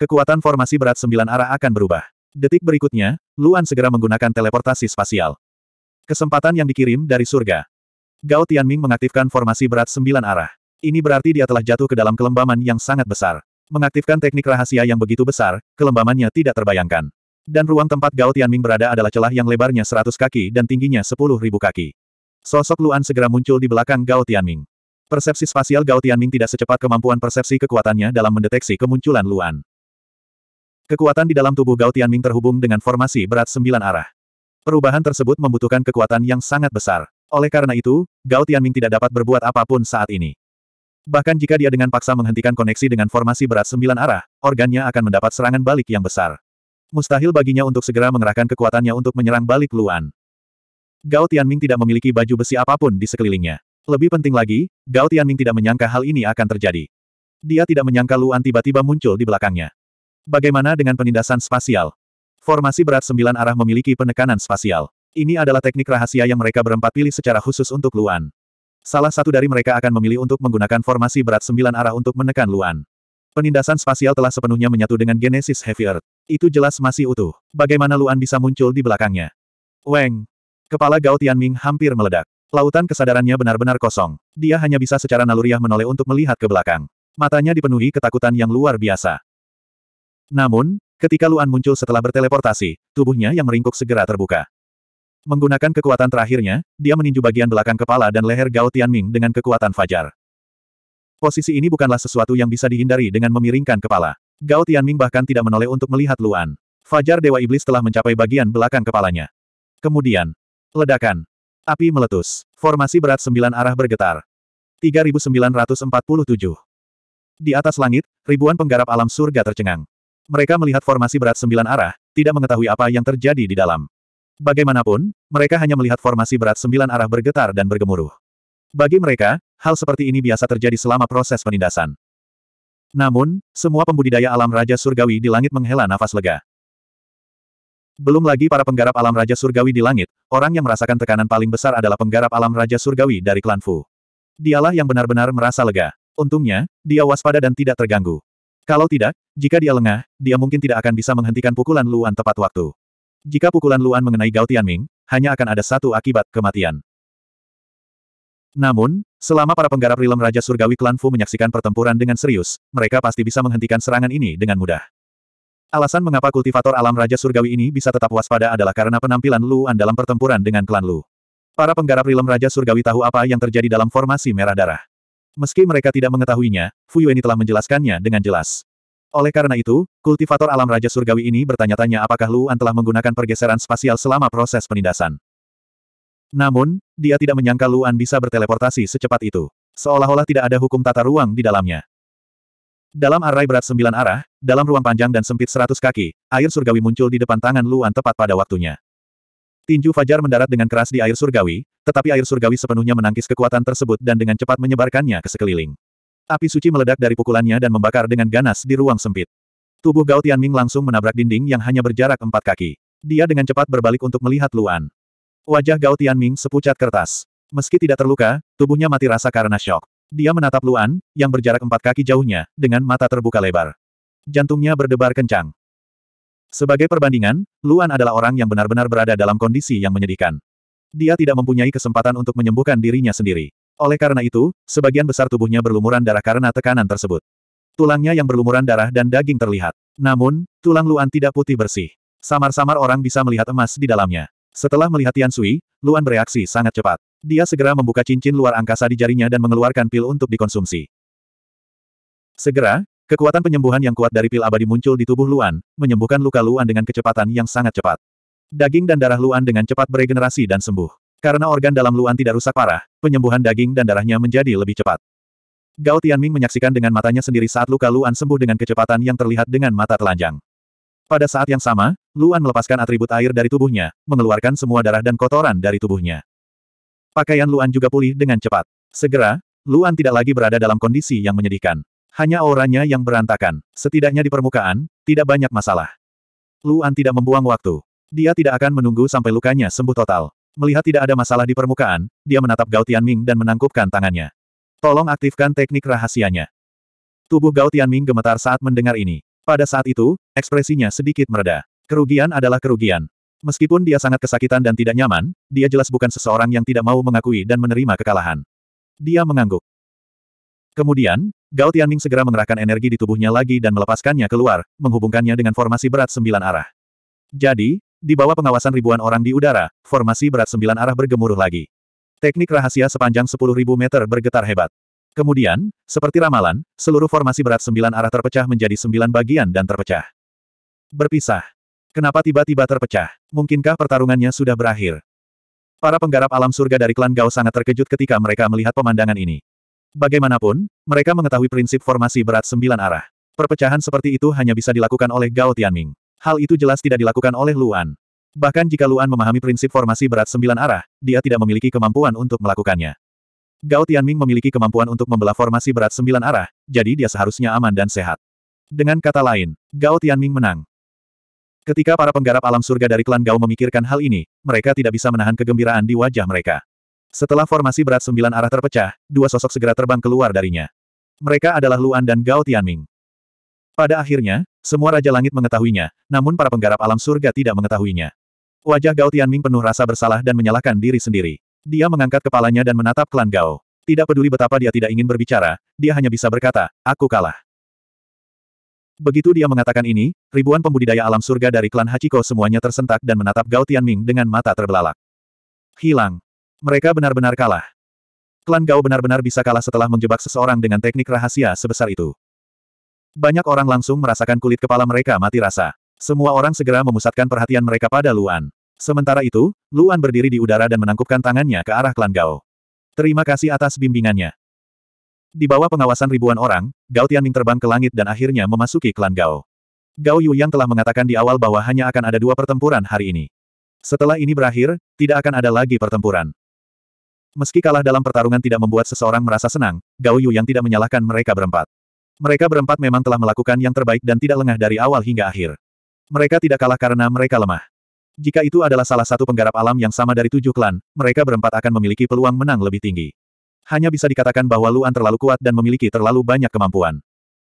Kekuatan formasi berat sembilan arah akan berubah. Detik berikutnya, Luan segera menggunakan teleportasi spasial. Kesempatan yang dikirim dari surga. Gao Tianming mengaktifkan formasi berat sembilan arah. Ini berarti dia telah jatuh ke dalam kelembaman yang sangat besar. Mengaktifkan teknik rahasia yang begitu besar, kelembamannya tidak terbayangkan. Dan ruang tempat Gao Tianming berada adalah celah yang lebarnya seratus kaki dan tingginya sepuluh ribu kaki. Sosok Luan segera muncul di belakang Gao Tianming. Persepsi spasial Gao Tianming tidak secepat kemampuan persepsi kekuatannya dalam mendeteksi kemunculan Luan. Kekuatan di dalam tubuh Gao Tianming terhubung dengan formasi berat sembilan arah. Perubahan tersebut membutuhkan kekuatan yang sangat besar. Oleh karena itu, Gao Tianming tidak dapat berbuat apapun saat ini. Bahkan jika dia dengan paksa menghentikan koneksi dengan formasi berat sembilan arah, organnya akan mendapat serangan balik yang besar. Mustahil baginya untuk segera mengerahkan kekuatannya untuk menyerang balik Luan. Gao Tianming tidak memiliki baju besi apapun di sekelilingnya. Lebih penting lagi, Gao Tianming tidak menyangka hal ini akan terjadi. Dia tidak menyangka Luan tiba-tiba muncul di belakangnya. Bagaimana dengan penindasan spasial? Formasi berat sembilan arah memiliki penekanan spasial. Ini adalah teknik rahasia yang mereka berempat pilih secara khusus untuk Luan. Salah satu dari mereka akan memilih untuk menggunakan formasi berat sembilan arah untuk menekan Luan. Penindasan spasial telah sepenuhnya menyatu dengan Genesis Heavy Earth. Itu jelas masih utuh. Bagaimana Luan bisa muncul di belakangnya? Weng! Kepala Gao Tianming hampir meledak. Lautan kesadarannya benar-benar kosong. Dia hanya bisa secara naluriah menoleh untuk melihat ke belakang. Matanya dipenuhi ketakutan yang luar biasa. Namun, ketika Luan muncul setelah berteleportasi, tubuhnya yang meringkuk segera terbuka. Menggunakan kekuatan terakhirnya, dia meninju bagian belakang kepala dan leher Gao Tianming dengan kekuatan fajar. Posisi ini bukanlah sesuatu yang bisa dihindari dengan memiringkan kepala. Gao Tianming bahkan tidak menoleh untuk melihat Luan. Fajar Dewa Iblis telah mencapai bagian belakang kepalanya. Kemudian, ledakan. Api meletus. Formasi berat sembilan arah bergetar. 3947. Di atas langit, ribuan penggarap alam surga tercengang. Mereka melihat formasi berat sembilan arah, tidak mengetahui apa yang terjadi di dalam. Bagaimanapun, mereka hanya melihat formasi berat sembilan arah bergetar dan bergemuruh. Bagi mereka, hal seperti ini biasa terjadi selama proses penindasan. Namun, semua pembudidaya alam Raja Surgawi di langit menghela nafas lega. Belum lagi para penggarap alam Raja Surgawi di langit, orang yang merasakan tekanan paling besar adalah penggarap alam Raja Surgawi dari klan Fu. Dialah yang benar-benar merasa lega. Untungnya, dia waspada dan tidak terganggu. Kalau tidak, jika dia lengah, dia mungkin tidak akan bisa menghentikan pukulan Luan tepat waktu. Jika pukulan Luan mengenai Gao Tianming, hanya akan ada satu akibat kematian. Namun, selama para penggarap rilem Raja Surgawi Klan Fu menyaksikan pertempuran dengan serius, mereka pasti bisa menghentikan serangan ini dengan mudah. Alasan mengapa kultivator alam Raja Surgawi ini bisa tetap waspada adalah karena penampilan Luan dalam pertempuran dengan klan Lu. Para penggarap rilem Raja Surgawi tahu apa yang terjadi dalam formasi merah darah. Meski mereka tidak mengetahuinya, Fu Fuyueni telah menjelaskannya dengan jelas. Oleh karena itu, kultivator alam Raja Surgawi ini bertanya-tanya apakah Luan telah menggunakan pergeseran spasial selama proses penindasan. Namun, dia tidak menyangka Luan bisa berteleportasi secepat itu. Seolah-olah tidak ada hukum tata ruang di dalamnya. Dalam arai berat sembilan arah, dalam ruang panjang dan sempit seratus kaki, air surgawi muncul di depan tangan Luan tepat pada waktunya. Tinju Fajar mendarat dengan keras di air surgawi, tetapi air surgawi sepenuhnya menangkis kekuatan tersebut dan dengan cepat menyebarkannya ke sekeliling. Api suci meledak dari pukulannya dan membakar dengan ganas di ruang sempit. Tubuh Gao Tianming langsung menabrak dinding yang hanya berjarak empat kaki. Dia dengan cepat berbalik untuk melihat Luan. Wajah Gao Tianming sepucat kertas. Meski tidak terluka, tubuhnya mati rasa karena shock. Dia menatap Luan, yang berjarak empat kaki jauhnya, dengan mata terbuka lebar. Jantungnya berdebar kencang. Sebagai perbandingan, Luan adalah orang yang benar-benar berada dalam kondisi yang menyedihkan. Dia tidak mempunyai kesempatan untuk menyembuhkan dirinya sendiri. Oleh karena itu, sebagian besar tubuhnya berlumuran darah karena tekanan tersebut. Tulangnya yang berlumuran darah dan daging terlihat. Namun, tulang Luan tidak putih bersih. Samar-samar orang bisa melihat emas di dalamnya. Setelah melihat Tian Sui, Luan bereaksi sangat cepat. Dia segera membuka cincin luar angkasa di jarinya dan mengeluarkan pil untuk dikonsumsi. Segera, Kekuatan penyembuhan yang kuat dari pil abadi muncul di tubuh Luan, menyembuhkan luka Luan dengan kecepatan yang sangat cepat. Daging dan darah Luan dengan cepat beregenerasi dan sembuh. Karena organ dalam Luan tidak rusak parah, penyembuhan daging dan darahnya menjadi lebih cepat. Gao Tianming menyaksikan dengan matanya sendiri saat luka Luan sembuh dengan kecepatan yang terlihat dengan mata telanjang. Pada saat yang sama, Luan melepaskan atribut air dari tubuhnya, mengeluarkan semua darah dan kotoran dari tubuhnya. Pakaian Luan juga pulih dengan cepat. Segera, Luan tidak lagi berada dalam kondisi yang menyedihkan. Hanya auranya yang berantakan. Setidaknya di permukaan, tidak banyak masalah. Luan tidak membuang waktu. Dia tidak akan menunggu sampai lukanya sembuh total. Melihat tidak ada masalah di permukaan, dia menatap Gao Tianming dan menangkupkan tangannya. Tolong aktifkan teknik rahasianya. Tubuh Gao Tianming gemetar saat mendengar ini. Pada saat itu, ekspresinya sedikit mereda. Kerugian adalah kerugian. Meskipun dia sangat kesakitan dan tidak nyaman, dia jelas bukan seseorang yang tidak mau mengakui dan menerima kekalahan. Dia mengangguk. Kemudian, Gao Tianming segera mengerahkan energi di tubuhnya lagi dan melepaskannya keluar, menghubungkannya dengan formasi berat sembilan arah. Jadi, di bawah pengawasan ribuan orang di udara, formasi berat sembilan arah bergemuruh lagi. Teknik rahasia sepanjang sepuluh ribu meter bergetar hebat. Kemudian, seperti ramalan, seluruh formasi berat sembilan arah terpecah menjadi sembilan bagian dan terpecah. Berpisah. Kenapa tiba-tiba terpecah? Mungkinkah pertarungannya sudah berakhir? Para penggarap alam surga dari klan Gao sangat terkejut ketika mereka melihat pemandangan ini. Bagaimanapun, mereka mengetahui prinsip formasi berat sembilan arah. Perpecahan seperti itu hanya bisa dilakukan oleh Gao Tianming. Hal itu jelas tidak dilakukan oleh Luan. Bahkan jika Luan memahami prinsip formasi berat sembilan arah, dia tidak memiliki kemampuan untuk melakukannya. Gao Tianming memiliki kemampuan untuk membelah formasi berat sembilan arah, jadi dia seharusnya aman dan sehat. Dengan kata lain, Gao Tianming menang. Ketika para penggarap alam surga dari klan Gao memikirkan hal ini, mereka tidak bisa menahan kegembiraan di wajah mereka. Setelah formasi berat sembilan arah terpecah, dua sosok segera terbang keluar darinya. Mereka adalah Luan dan Gao Tianming. Pada akhirnya, semua Raja Langit mengetahuinya, namun para penggarap alam surga tidak mengetahuinya. Wajah Gao Tianming penuh rasa bersalah dan menyalahkan diri sendiri. Dia mengangkat kepalanya dan menatap klan Gao. Tidak peduli betapa dia tidak ingin berbicara, dia hanya bisa berkata, aku kalah. Begitu dia mengatakan ini, ribuan pembudidaya alam surga dari klan Hachiko semuanya tersentak dan menatap Gao Tianming dengan mata terbelalak. Hilang. Mereka benar-benar kalah. Klan Gao benar-benar bisa kalah setelah menjebak seseorang dengan teknik rahasia sebesar itu. Banyak orang langsung merasakan kulit kepala mereka mati rasa. Semua orang segera memusatkan perhatian mereka pada Luan. Sementara itu, Luan berdiri di udara dan menangkupkan tangannya ke arah klan Gao. Terima kasih atas bimbingannya. Di bawah pengawasan ribuan orang, Gao Tianming terbang ke langit dan akhirnya memasuki klan Gao. Gao Yu yang telah mengatakan di awal bahwa hanya akan ada dua pertempuran hari ini. Setelah ini berakhir, tidak akan ada lagi pertempuran. Meski kalah dalam pertarungan tidak membuat seseorang merasa senang, Gao Yu yang tidak menyalahkan mereka berempat. Mereka berempat memang telah melakukan yang terbaik dan tidak lengah dari awal hingga akhir. Mereka tidak kalah karena mereka lemah. Jika itu adalah salah satu penggarap alam yang sama dari tujuh klan, mereka berempat akan memiliki peluang menang lebih tinggi. Hanya bisa dikatakan bahwa Luan terlalu kuat dan memiliki terlalu banyak kemampuan.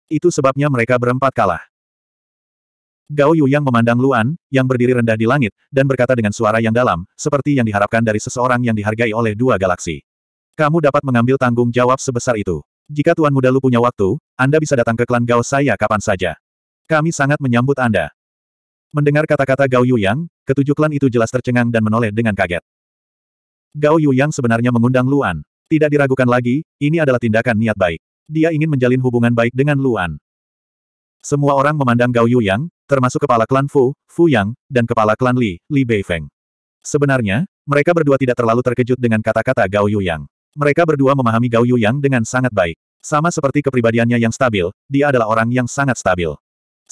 Itu sebabnya mereka berempat kalah. Gao Yu yang memandang Luan, yang berdiri rendah di langit, dan berkata dengan suara yang dalam, seperti yang diharapkan dari seseorang yang dihargai oleh dua galaksi. Kamu dapat mengambil tanggung jawab sebesar itu. Jika Tuan Muda Lu punya waktu, Anda bisa datang ke klan Gao saya kapan saja. Kami sangat menyambut Anda. Mendengar kata-kata Gao Yu Yang, ketujuh klan itu jelas tercengang dan menoleh dengan kaget. Gao Yu Yang sebenarnya mengundang Luan. Tidak diragukan lagi, ini adalah tindakan niat baik. Dia ingin menjalin hubungan baik dengan Luan. Semua orang memandang Gao Yuyang, termasuk kepala klan Fu, Fu Yang, dan kepala klan Li, Li Beifeng. Sebenarnya, mereka berdua tidak terlalu terkejut dengan kata-kata Gao Yuyang. Mereka berdua memahami Gao Yuyang dengan sangat baik. Sama seperti kepribadiannya yang stabil, dia adalah orang yang sangat stabil.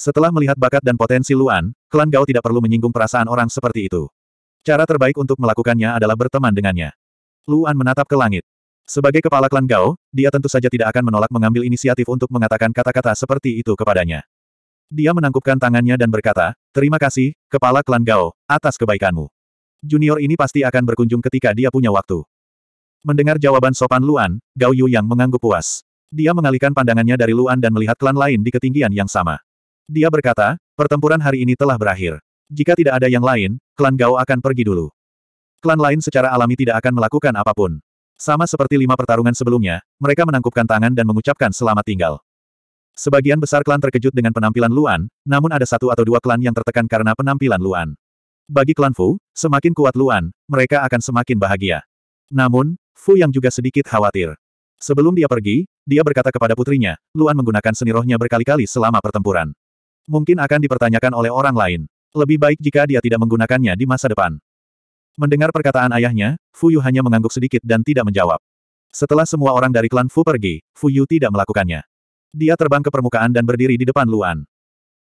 Setelah melihat bakat dan potensi Luan, klan Gao tidak perlu menyinggung perasaan orang seperti itu. Cara terbaik untuk melakukannya adalah berteman dengannya. Luan menatap ke langit. Sebagai kepala klan Gao, dia tentu saja tidak akan menolak mengambil inisiatif untuk mengatakan kata-kata seperti itu kepadanya. Dia menangkupkan tangannya dan berkata, Terima kasih, kepala klan Gao, atas kebaikanmu. Junior ini pasti akan berkunjung ketika dia punya waktu. Mendengar jawaban sopan Luan, Gao Yu yang mengangguk puas. Dia mengalihkan pandangannya dari Luan dan melihat klan lain di ketinggian yang sama. Dia berkata, pertempuran hari ini telah berakhir. Jika tidak ada yang lain, klan Gao akan pergi dulu. Klan lain secara alami tidak akan melakukan apapun. Sama seperti lima pertarungan sebelumnya, mereka menangkupkan tangan dan mengucapkan selamat tinggal. Sebagian besar klan terkejut dengan penampilan Luan, namun ada satu atau dua klan yang tertekan karena penampilan Luan. Bagi klan Fu, semakin kuat Luan, mereka akan semakin bahagia. Namun, Fu yang juga sedikit khawatir. Sebelum dia pergi, dia berkata kepada putrinya, Luan menggunakan seni rohnya berkali-kali selama pertempuran. Mungkin akan dipertanyakan oleh orang lain. Lebih baik jika dia tidak menggunakannya di masa depan. Mendengar perkataan ayahnya, Fu Yu hanya mengangguk sedikit dan tidak menjawab. Setelah semua orang dari klan Fu pergi, Fu Yu tidak melakukannya. Dia terbang ke permukaan dan berdiri di depan Luan.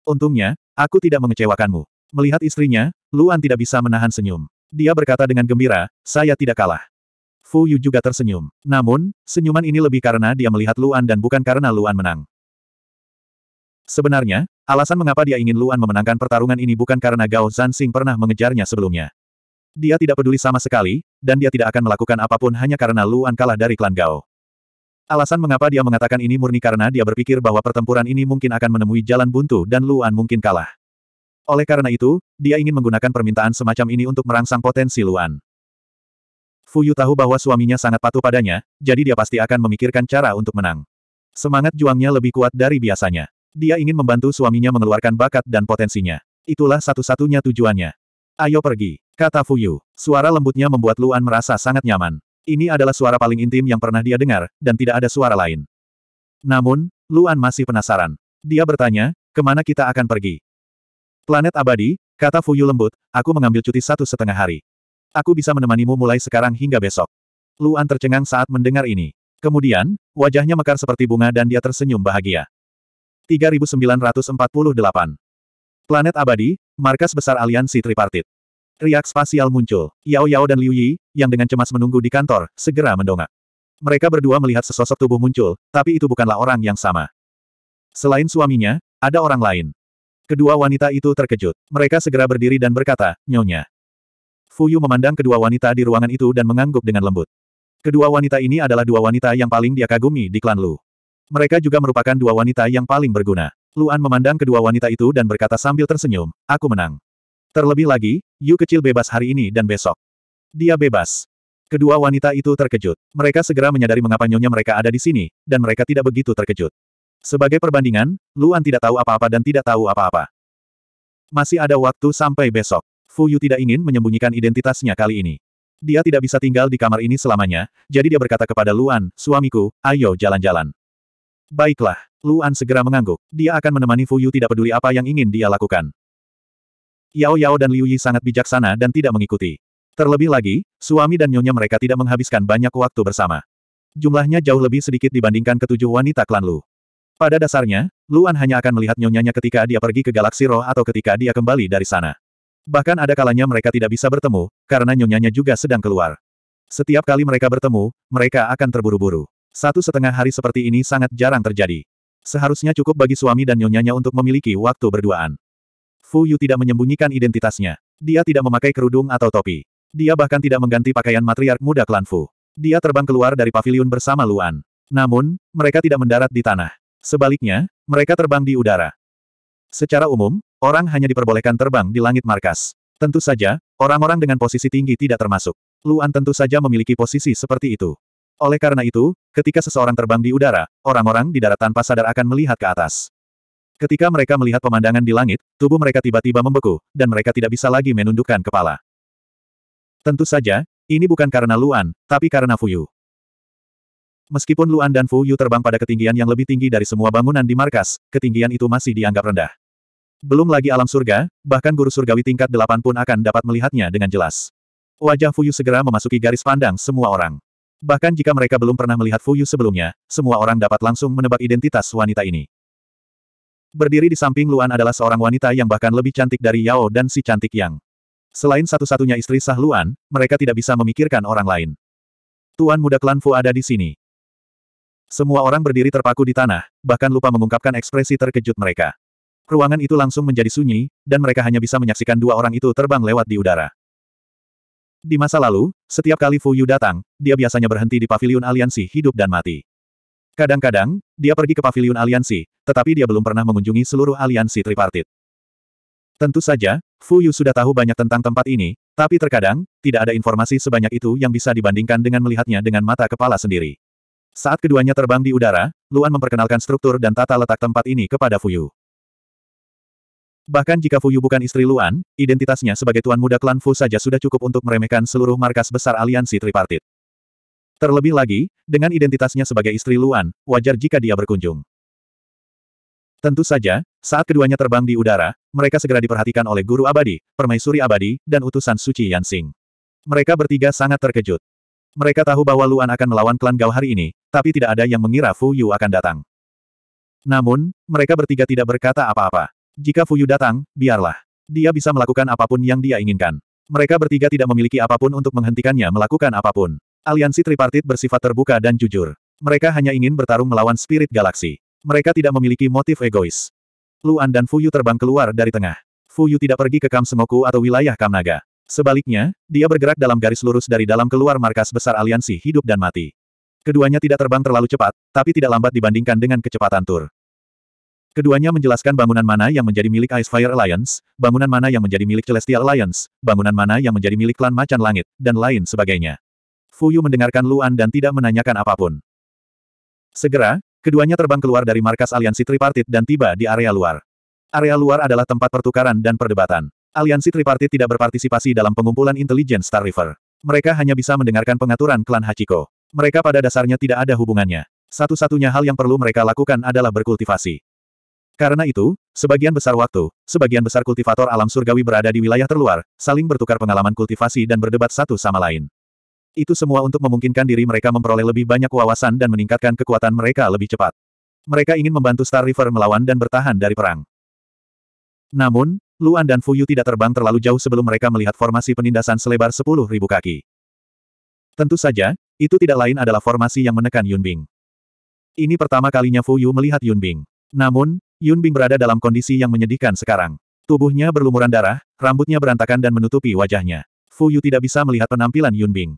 Untungnya, aku tidak mengecewakanmu. Melihat istrinya, Luan tidak bisa menahan senyum. Dia berkata dengan gembira, saya tidak kalah. Fu Yu juga tersenyum. Namun, senyuman ini lebih karena dia melihat Luan dan bukan karena Luan menang. Sebenarnya, alasan mengapa dia ingin Luan memenangkan pertarungan ini bukan karena Gao Zansing pernah mengejarnya sebelumnya. Dia tidak peduli sama sekali, dan dia tidak akan melakukan apapun hanya karena Luan kalah dari klan Gao. Alasan mengapa dia mengatakan ini murni karena dia berpikir bahwa pertempuran ini mungkin akan menemui jalan buntu dan Luan mungkin kalah. Oleh karena itu, dia ingin menggunakan permintaan semacam ini untuk merangsang potensi Luan. Fuyu tahu bahwa suaminya sangat patuh padanya, jadi dia pasti akan memikirkan cara untuk menang. Semangat juangnya lebih kuat dari biasanya. Dia ingin membantu suaminya mengeluarkan bakat dan potensinya. Itulah satu-satunya tujuannya. Ayo pergi, kata Fuyu. Suara lembutnya membuat Luan merasa sangat nyaman. Ini adalah suara paling intim yang pernah dia dengar, dan tidak ada suara lain. Namun, Luan masih penasaran. Dia bertanya, kemana kita akan pergi? Planet abadi, kata Fuyu lembut, aku mengambil cuti satu setengah hari. Aku bisa menemanimu mulai sekarang hingga besok. Luan tercengang saat mendengar ini. Kemudian, wajahnya mekar seperti bunga dan dia tersenyum bahagia. 3948 Planet abadi, markas besar aliansi tripartit. Riak spasial muncul. Yao Yao dan Liu Yi, yang dengan cemas menunggu di kantor, segera mendongak. Mereka berdua melihat sesosok tubuh muncul, tapi itu bukanlah orang yang sama. Selain suaminya, ada orang lain. Kedua wanita itu terkejut. Mereka segera berdiri dan berkata, Nyonya. Fu Yu memandang kedua wanita di ruangan itu dan mengangguk dengan lembut. Kedua wanita ini adalah dua wanita yang paling dia kagumi di klan Lu. Mereka juga merupakan dua wanita yang paling berguna. Luan memandang kedua wanita itu dan berkata sambil tersenyum, aku menang. Terlebih lagi, Yu kecil bebas hari ini dan besok. Dia bebas. Kedua wanita itu terkejut. Mereka segera menyadari mengapa nyonya mereka ada di sini, dan mereka tidak begitu terkejut. Sebagai perbandingan, Luan tidak tahu apa-apa dan tidak tahu apa-apa. Masih ada waktu sampai besok. Fu Yu tidak ingin menyembunyikan identitasnya kali ini. Dia tidak bisa tinggal di kamar ini selamanya, jadi dia berkata kepada Luan, suamiku, ayo jalan-jalan. Baiklah. Luan segera mengangguk. Dia akan menemani Fu Yu tidak peduli apa yang ingin dia lakukan. Yao Yao dan Liu Yi sangat bijaksana dan tidak mengikuti. Terlebih lagi, suami dan nyonya mereka tidak menghabiskan banyak waktu bersama. Jumlahnya jauh lebih sedikit dibandingkan ketujuh wanita klan Lu. Pada dasarnya, Luan hanya akan melihat nyonyanya ketika dia pergi ke Galaksi Roh atau ketika dia kembali dari sana. Bahkan ada kalanya mereka tidak bisa bertemu, karena nyonyanya juga sedang keluar. Setiap kali mereka bertemu, mereka akan terburu-buru. Satu setengah hari seperti ini sangat jarang terjadi. Seharusnya cukup bagi suami dan nyonyanya untuk memiliki waktu berduaan. Fu Yu tidak menyembunyikan identitasnya. Dia tidak memakai kerudung atau topi. Dia bahkan tidak mengganti pakaian matriark muda klan Fu. Dia terbang keluar dari pavilion bersama Luan. Namun, mereka tidak mendarat di tanah. Sebaliknya, mereka terbang di udara. Secara umum, orang hanya diperbolehkan terbang di langit markas. Tentu saja, orang-orang dengan posisi tinggi tidak termasuk. Luan tentu saja memiliki posisi seperti itu. Oleh karena itu, ketika seseorang terbang di udara, orang-orang di darat tanpa sadar akan melihat ke atas. Ketika mereka melihat pemandangan di langit, tubuh mereka tiba-tiba membeku, dan mereka tidak bisa lagi menundukkan kepala. Tentu saja, ini bukan karena Luan, tapi karena Fuyu. Meskipun Luan dan Fuyu terbang pada ketinggian yang lebih tinggi dari semua bangunan di markas, ketinggian itu masih dianggap rendah. Belum lagi alam surga, bahkan guru surgawi tingkat delapan pun akan dapat melihatnya dengan jelas. Wajah Fuyu segera memasuki garis pandang semua orang. Bahkan jika mereka belum pernah melihat Fuyu sebelumnya, semua orang dapat langsung menebak identitas wanita ini. Berdiri di samping Luan adalah seorang wanita yang bahkan lebih cantik dari Yao dan si cantik Yang. Selain satu-satunya istri sah Luan, mereka tidak bisa memikirkan orang lain. Tuan muda klan Fu ada di sini. Semua orang berdiri terpaku di tanah, bahkan lupa mengungkapkan ekspresi terkejut mereka. Ruangan itu langsung menjadi sunyi, dan mereka hanya bisa menyaksikan dua orang itu terbang lewat di udara. Di masa lalu, setiap kali Fu Yu datang, dia biasanya berhenti di pavilion aliansi hidup dan mati. Kadang-kadang, dia pergi ke pavilion aliansi, tetapi dia belum pernah mengunjungi seluruh aliansi tripartit. Tentu saja, Fu Yu sudah tahu banyak tentang tempat ini, tapi terkadang, tidak ada informasi sebanyak itu yang bisa dibandingkan dengan melihatnya dengan mata kepala sendiri. Saat keduanya terbang di udara, Luan memperkenalkan struktur dan tata letak tempat ini kepada Fuyu. Bahkan jika Fuyu bukan istri Luan, identitasnya sebagai tuan muda klan Fu saja sudah cukup untuk meremehkan seluruh markas besar aliansi tripartit. Terlebih lagi, dengan identitasnya sebagai istri Luan, wajar jika dia berkunjung. Tentu saja, saat keduanya terbang di udara, mereka segera diperhatikan oleh Guru Abadi, Permaisuri Abadi, dan utusan Suci Yansing. Mereka bertiga sangat terkejut. Mereka tahu bahwa Luan akan melawan klan Gao hari ini, tapi tidak ada yang mengira Fu Yu akan datang. Namun, mereka bertiga tidak berkata apa-apa. Jika Fuyu datang, biarlah. Dia bisa melakukan apapun yang dia inginkan. Mereka bertiga tidak memiliki apapun untuk menghentikannya melakukan apapun. Aliansi tripartit bersifat terbuka dan jujur. Mereka hanya ingin bertarung melawan spirit galaksi. Mereka tidak memiliki motif egois. Luan dan Fuyu terbang keluar dari tengah. Fuyu tidak pergi ke Kam Semoku atau wilayah Kamnaga. Sebaliknya, dia bergerak dalam garis lurus dari dalam keluar markas besar aliansi hidup dan mati. Keduanya tidak terbang terlalu cepat, tapi tidak lambat dibandingkan dengan kecepatan Tur. Keduanya menjelaskan bangunan mana yang menjadi milik Ice Fire Alliance, bangunan mana yang menjadi milik Celestial Alliance, bangunan mana yang menjadi milik klan Macan Langit, dan lain sebagainya. Fuyu mendengarkan Luan dan tidak menanyakan apapun. Segera, keduanya terbang keluar dari markas aliansi tripartit dan tiba di area luar. Area luar adalah tempat pertukaran dan perdebatan. Aliansi tripartit tidak berpartisipasi dalam pengumpulan intelijen Star River. Mereka hanya bisa mendengarkan pengaturan klan Hachiko. Mereka pada dasarnya tidak ada hubungannya. Satu-satunya hal yang perlu mereka lakukan adalah berkultivasi. Karena itu, sebagian besar waktu, sebagian besar kultivator alam surgawi berada di wilayah terluar, saling bertukar pengalaman kultivasi dan berdebat satu sama lain. Itu semua untuk memungkinkan diri mereka memperoleh lebih banyak wawasan dan meningkatkan kekuatan mereka lebih cepat. Mereka ingin membantu Star River melawan dan bertahan dari perang. Namun, Luan dan Fuyu tidak terbang terlalu jauh sebelum mereka melihat formasi penindasan selebar 10.000 kaki. Tentu saja, itu tidak lain adalah formasi yang menekan Yunbing. Ini pertama kalinya Fuyu melihat Yunbing. Namun, Yun Bing berada dalam kondisi yang menyedihkan sekarang. Tubuhnya berlumuran darah, rambutnya berantakan dan menutupi wajahnya. Fu Yu tidak bisa melihat penampilan Yun Bing.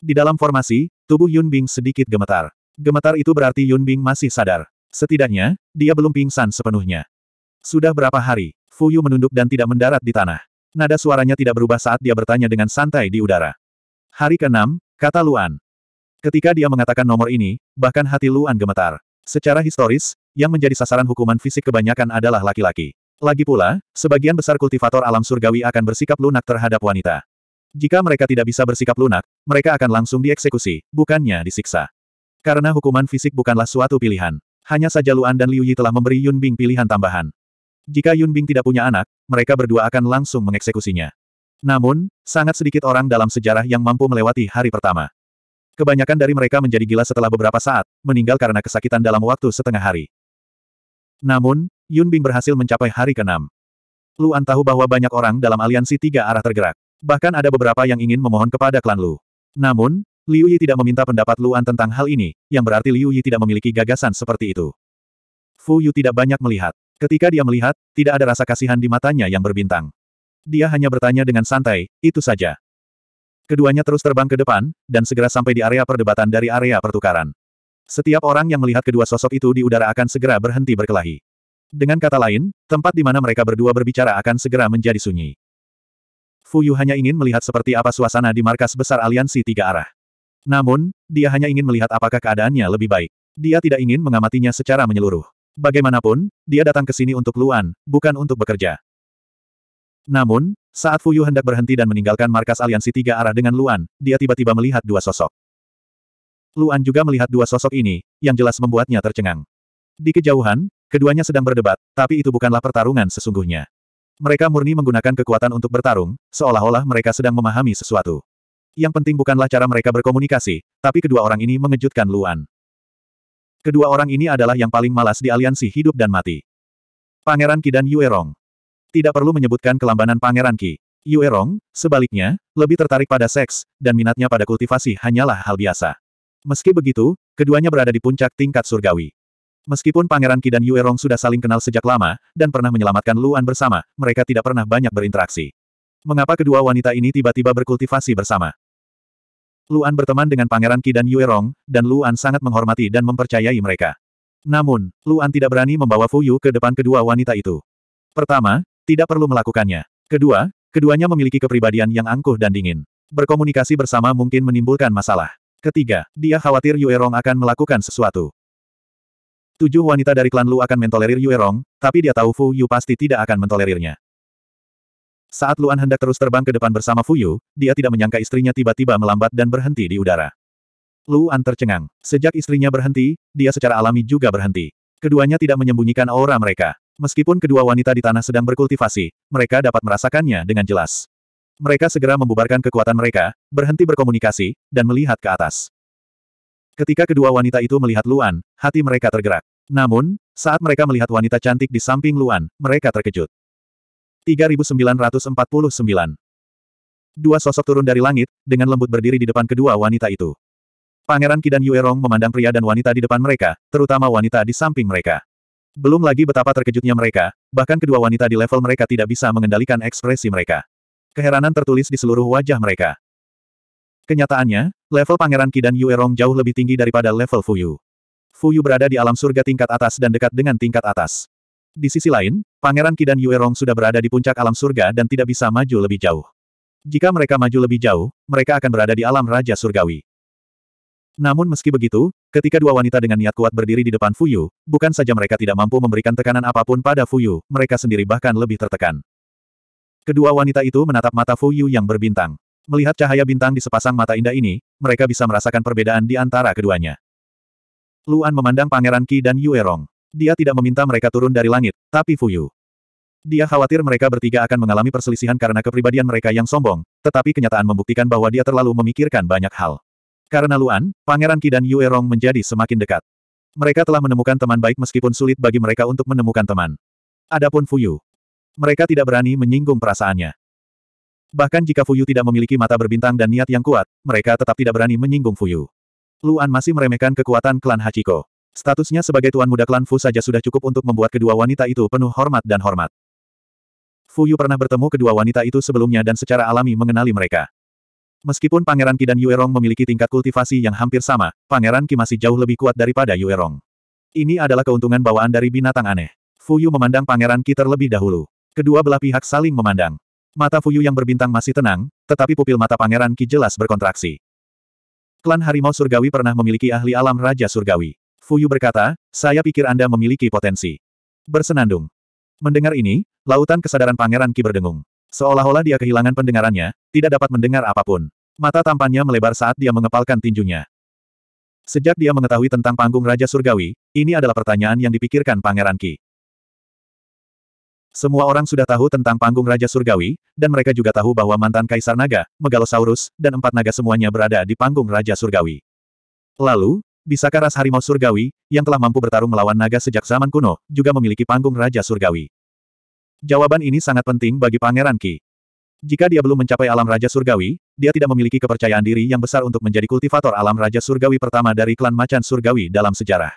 Di dalam formasi, tubuh Yun Bing sedikit gemetar. Gemetar itu berarti Yun Bing masih sadar. Setidaknya, dia belum pingsan sepenuhnya. Sudah berapa hari, Fu Yu menunduk dan tidak mendarat di tanah. Nada suaranya tidak berubah saat dia bertanya dengan santai di udara. Hari ke-6, kata Luan. Ketika dia mengatakan nomor ini, bahkan hati Luan gemetar. Secara historis, yang menjadi sasaran hukuman fisik kebanyakan adalah laki-laki. Lagi pula, sebagian besar kultivator alam surgawi akan bersikap lunak terhadap wanita. Jika mereka tidak bisa bersikap lunak, mereka akan langsung dieksekusi, bukannya disiksa. Karena hukuman fisik bukanlah suatu pilihan. Hanya saja Luan dan Liu Yi telah memberi Yun Bing pilihan tambahan. Jika Yun Bing tidak punya anak, mereka berdua akan langsung mengeksekusinya. Namun, sangat sedikit orang dalam sejarah yang mampu melewati hari pertama. Kebanyakan dari mereka menjadi gila setelah beberapa saat, meninggal karena kesakitan dalam waktu setengah hari. Namun, Yun Bing berhasil mencapai hari ke-6. Luan tahu bahwa banyak orang dalam aliansi tiga arah tergerak. Bahkan ada beberapa yang ingin memohon kepada klan Lu. Namun, Liu Yi tidak meminta pendapat Luan tentang hal ini, yang berarti Liu Yi tidak memiliki gagasan seperti itu. Fu Yu tidak banyak melihat. Ketika dia melihat, tidak ada rasa kasihan di matanya yang berbintang. Dia hanya bertanya dengan santai, itu saja. Keduanya terus terbang ke depan, dan segera sampai di area perdebatan dari area pertukaran. Setiap orang yang melihat kedua sosok itu di udara akan segera berhenti berkelahi. Dengan kata lain, tempat di mana mereka berdua berbicara akan segera menjadi sunyi. Fuyu hanya ingin melihat seperti apa suasana di markas besar aliansi tiga arah. Namun, dia hanya ingin melihat apakah keadaannya lebih baik. Dia tidak ingin mengamatinya secara menyeluruh. Bagaimanapun, dia datang ke sini untuk Luan, bukan untuk bekerja. Namun, saat Fuyu hendak berhenti dan meninggalkan markas aliansi tiga arah dengan Luan, dia tiba-tiba melihat dua sosok. Luan juga melihat dua sosok ini, yang jelas membuatnya tercengang. Di kejauhan, keduanya sedang berdebat, tapi itu bukanlah pertarungan sesungguhnya. Mereka murni menggunakan kekuatan untuk bertarung, seolah-olah mereka sedang memahami sesuatu. Yang penting bukanlah cara mereka berkomunikasi, tapi kedua orang ini mengejutkan Luan. Kedua orang ini adalah yang paling malas di aliansi hidup dan mati. Pangeran Kidan Yuerong. Tidak perlu menyebutkan kelambanan Pangeran Qi. Yue Rong, sebaliknya, lebih tertarik pada seks, dan minatnya pada kultivasi hanyalah hal biasa. Meski begitu, keduanya berada di puncak tingkat surgawi. Meskipun Pangeran Qi dan Yue Rong sudah saling kenal sejak lama, dan pernah menyelamatkan Luan bersama, mereka tidak pernah banyak berinteraksi. Mengapa kedua wanita ini tiba-tiba berkultivasi bersama? Luan berteman dengan Pangeran Qi dan Yue Rong, dan Luan sangat menghormati dan mempercayai mereka. Namun, Luan tidak berani membawa Fuyu ke depan kedua wanita itu. Pertama, tidak perlu melakukannya. Kedua, keduanya memiliki kepribadian yang angkuh dan dingin. Berkomunikasi bersama mungkin menimbulkan masalah. Ketiga, dia khawatir Yuerong akan melakukan sesuatu. Tujuh wanita dari klan Lu akan mentolerir Yuerong, tapi dia tahu Fu Yu pasti tidak akan mentolerirnya. Saat Luan hendak terus terbang ke depan bersama Fu Yu, dia tidak menyangka istrinya tiba-tiba melambat dan berhenti di udara. Luan tercengang. Sejak istrinya berhenti, dia secara alami juga berhenti. Keduanya tidak menyembunyikan aura mereka. Meskipun kedua wanita di tanah sedang berkultivasi, mereka dapat merasakannya dengan jelas. Mereka segera membubarkan kekuatan mereka, berhenti berkomunikasi, dan melihat ke atas. Ketika kedua wanita itu melihat Luan, hati mereka tergerak. Namun, saat mereka melihat wanita cantik di samping Luan, mereka terkejut. 3949 Dua sosok turun dari langit, dengan lembut berdiri di depan kedua wanita itu. Pangeran Kidan Yuerong memandang pria dan wanita di depan mereka, terutama wanita di samping mereka. Belum lagi betapa terkejutnya mereka, bahkan kedua wanita di level mereka tidak bisa mengendalikan ekspresi mereka. Keheranan tertulis di seluruh wajah mereka. Kenyataannya, level Pangeran Kidan Yuerong jauh lebih tinggi daripada level Fuyu. Fuyu berada di alam surga tingkat atas dan dekat dengan tingkat atas. Di sisi lain, Pangeran Kidan Yuerong sudah berada di puncak alam surga dan tidak bisa maju lebih jauh. Jika mereka maju lebih jauh, mereka akan berada di alam Raja Surgawi. Namun meski begitu, ketika dua wanita dengan niat kuat berdiri di depan Fuyu, bukan saja mereka tidak mampu memberikan tekanan apapun pada Fuyu, mereka sendiri bahkan lebih tertekan. Kedua wanita itu menatap mata Fuyu yang berbintang. Melihat cahaya bintang di sepasang mata indah ini, mereka bisa merasakan perbedaan di antara keduanya. Luan memandang Pangeran Qi dan Yuerong. Dia tidak meminta mereka turun dari langit, tapi Fuyu. Dia khawatir mereka bertiga akan mengalami perselisihan karena kepribadian mereka yang sombong, tetapi kenyataan membuktikan bahwa dia terlalu memikirkan banyak hal. Karena Luan, Pangeran Qi dan Yue Rong menjadi semakin dekat. Mereka telah menemukan teman baik meskipun sulit bagi mereka untuk menemukan teman. Adapun Fuyu. Mereka tidak berani menyinggung perasaannya. Bahkan jika Fuyu tidak memiliki mata berbintang dan niat yang kuat, mereka tetap tidak berani menyinggung Fuyu. Luan masih meremehkan kekuatan klan Hachiko. Statusnya sebagai tuan muda klan Fu saja sudah cukup untuk membuat kedua wanita itu penuh hormat dan hormat. Fuyu pernah bertemu kedua wanita itu sebelumnya dan secara alami mengenali mereka. Meskipun Pangeran Ki dan Yuerong memiliki tingkat kultivasi yang hampir sama, Pangeran Ki masih jauh lebih kuat daripada Yuerong. Ini adalah keuntungan bawaan dari binatang aneh. Fuyu memandang Pangeran Ki terlebih dahulu. Kedua belah pihak saling memandang. Mata Fuyu yang berbintang masih tenang, tetapi pupil mata Pangeran Ki jelas berkontraksi. Klan Harimau Surgawi pernah memiliki ahli alam Raja Surgawi. Fuyu berkata, saya pikir Anda memiliki potensi. Bersenandung. Mendengar ini, lautan kesadaran Pangeran Ki berdengung. Seolah-olah dia kehilangan pendengarannya, tidak dapat mendengar apapun. Mata tampannya melebar saat dia mengepalkan tinjunya. Sejak dia mengetahui tentang panggung Raja Surgawi, ini adalah pertanyaan yang dipikirkan Pangeran Ki. Semua orang sudah tahu tentang panggung Raja Surgawi, dan mereka juga tahu bahwa mantan Kaisar Naga, Megalosaurus, dan empat naga semuanya berada di panggung Raja Surgawi. Lalu, bisakah ras harimau Surgawi, yang telah mampu bertarung melawan naga sejak zaman kuno, juga memiliki panggung Raja Surgawi? Jawaban ini sangat penting bagi Pangeran Ki. Jika dia belum mencapai alam Raja Surgawi, dia tidak memiliki kepercayaan diri yang besar untuk menjadi kultivator alam Raja Surgawi pertama dari klan Macan Surgawi dalam sejarah.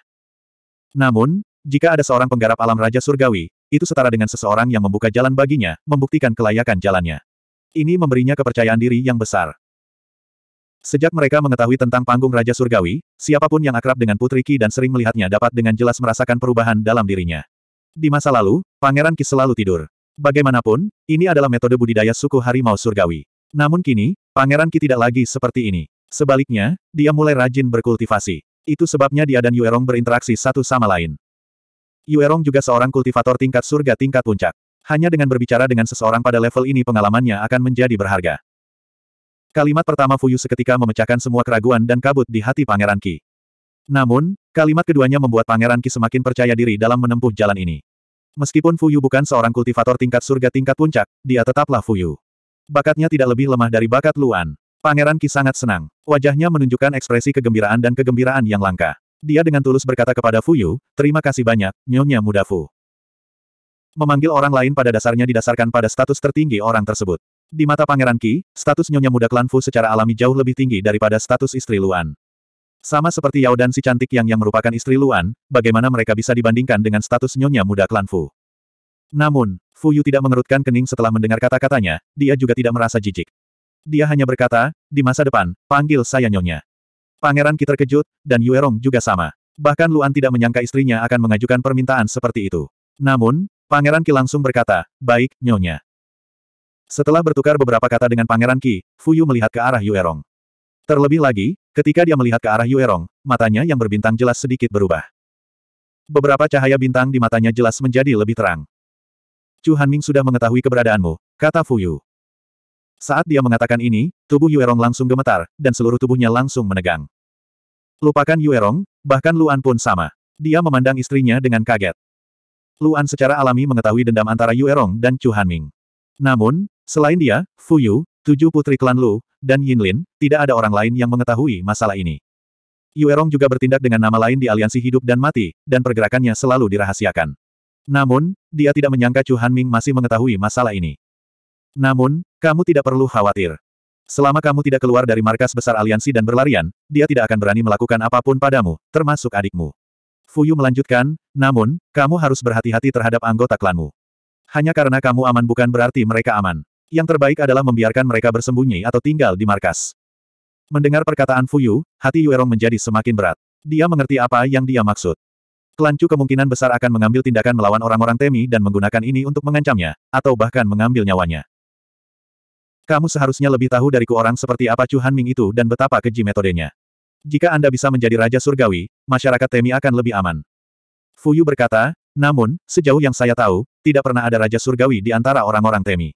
Namun, jika ada seorang penggarap alam Raja Surgawi, itu setara dengan seseorang yang membuka jalan baginya, membuktikan kelayakan jalannya. Ini memberinya kepercayaan diri yang besar. Sejak mereka mengetahui tentang panggung Raja Surgawi, siapapun yang akrab dengan Putri Ki dan sering melihatnya dapat dengan jelas merasakan perubahan dalam dirinya. Di masa lalu, Pangeran Ki selalu tidur. Bagaimanapun, ini adalah metode budidaya suku harimau surgawi. Namun kini, Pangeran Ki tidak lagi seperti ini. Sebaliknya, dia mulai rajin berkultivasi. Itu sebabnya dia dan Yuerong berinteraksi satu sama lain. Yuerong juga seorang kultivator tingkat surga tingkat puncak. Hanya dengan berbicara dengan seseorang pada level ini pengalamannya akan menjadi berharga. Kalimat pertama Fuyu seketika memecahkan semua keraguan dan kabut di hati Pangeran Ki. Namun, kalimat keduanya membuat Pangeran Ki semakin percaya diri dalam menempuh jalan ini. Meskipun Fuyu bukan seorang kultivator tingkat surga tingkat puncak, dia tetaplah Fuyu. Bakatnya tidak lebih lemah dari bakat Luan. Pangeran Ki sangat senang. Wajahnya menunjukkan ekspresi kegembiraan dan kegembiraan yang langka. Dia dengan tulus berkata kepada Fuyu, terima kasih banyak, nyonya muda Fu. Memanggil orang lain pada dasarnya didasarkan pada status tertinggi orang tersebut. Di mata Pangeran Ki, status nyonya muda klan Fu secara alami jauh lebih tinggi daripada status istri Luan. Sama seperti Yao dan si cantik yang yang merupakan istri Luan, bagaimana mereka bisa dibandingkan dengan status nyonya muda klan Fu. Namun, Fu Yu tidak mengerutkan kening setelah mendengar kata-katanya, dia juga tidak merasa jijik. Dia hanya berkata, di masa depan, panggil saya nyonya. Pangeran Ki terkejut, dan Yuerong juga sama. Bahkan Luan tidak menyangka istrinya akan mengajukan permintaan seperti itu. Namun, Pangeran Ki langsung berkata, baik, nyonya. Setelah bertukar beberapa kata dengan Pangeran Ki, Fu Yu melihat ke arah Yuerong. Terlebih lagi, Ketika dia melihat ke arah Yuerong, matanya yang berbintang jelas sedikit berubah. Beberapa cahaya bintang di matanya jelas menjadi lebih terang. Chu Hanming sudah mengetahui keberadaanmu, kata Fu Yu. Saat dia mengatakan ini, tubuh Yuerong langsung gemetar, dan seluruh tubuhnya langsung menegang. Lupakan Yuerong, bahkan Luan pun sama. Dia memandang istrinya dengan kaget. Luan secara alami mengetahui dendam antara Yuerong dan Chu Hanming. Namun, selain dia, Fu Yu tujuh putri klan Lu, dan Yin Lin tidak ada orang lain yang mengetahui masalah ini. Yuerong juga bertindak dengan nama lain di aliansi hidup dan mati, dan pergerakannya selalu dirahasiakan. Namun, dia tidak menyangka Chu Hanming masih mengetahui masalah ini. Namun, kamu tidak perlu khawatir. Selama kamu tidak keluar dari markas besar aliansi dan berlarian, dia tidak akan berani melakukan apapun padamu, termasuk adikmu. Fuyu melanjutkan, namun, kamu harus berhati-hati terhadap anggota klanmu. Hanya karena kamu aman bukan berarti mereka aman. Yang terbaik adalah membiarkan mereka bersembunyi atau tinggal di markas. Mendengar perkataan Fuyu, hati Yuerong menjadi semakin berat. Dia mengerti apa yang dia maksud. Klan Chu kemungkinan besar akan mengambil tindakan melawan orang-orang Temi dan menggunakan ini untuk mengancamnya, atau bahkan mengambil nyawanya. Kamu seharusnya lebih tahu dariku orang seperti apa Chu Hanming itu dan betapa keji metodenya. Jika Anda bisa menjadi Raja Surgawi, masyarakat Temi akan lebih aman. Fuyu berkata, namun, sejauh yang saya tahu, tidak pernah ada Raja Surgawi di antara orang-orang Temi.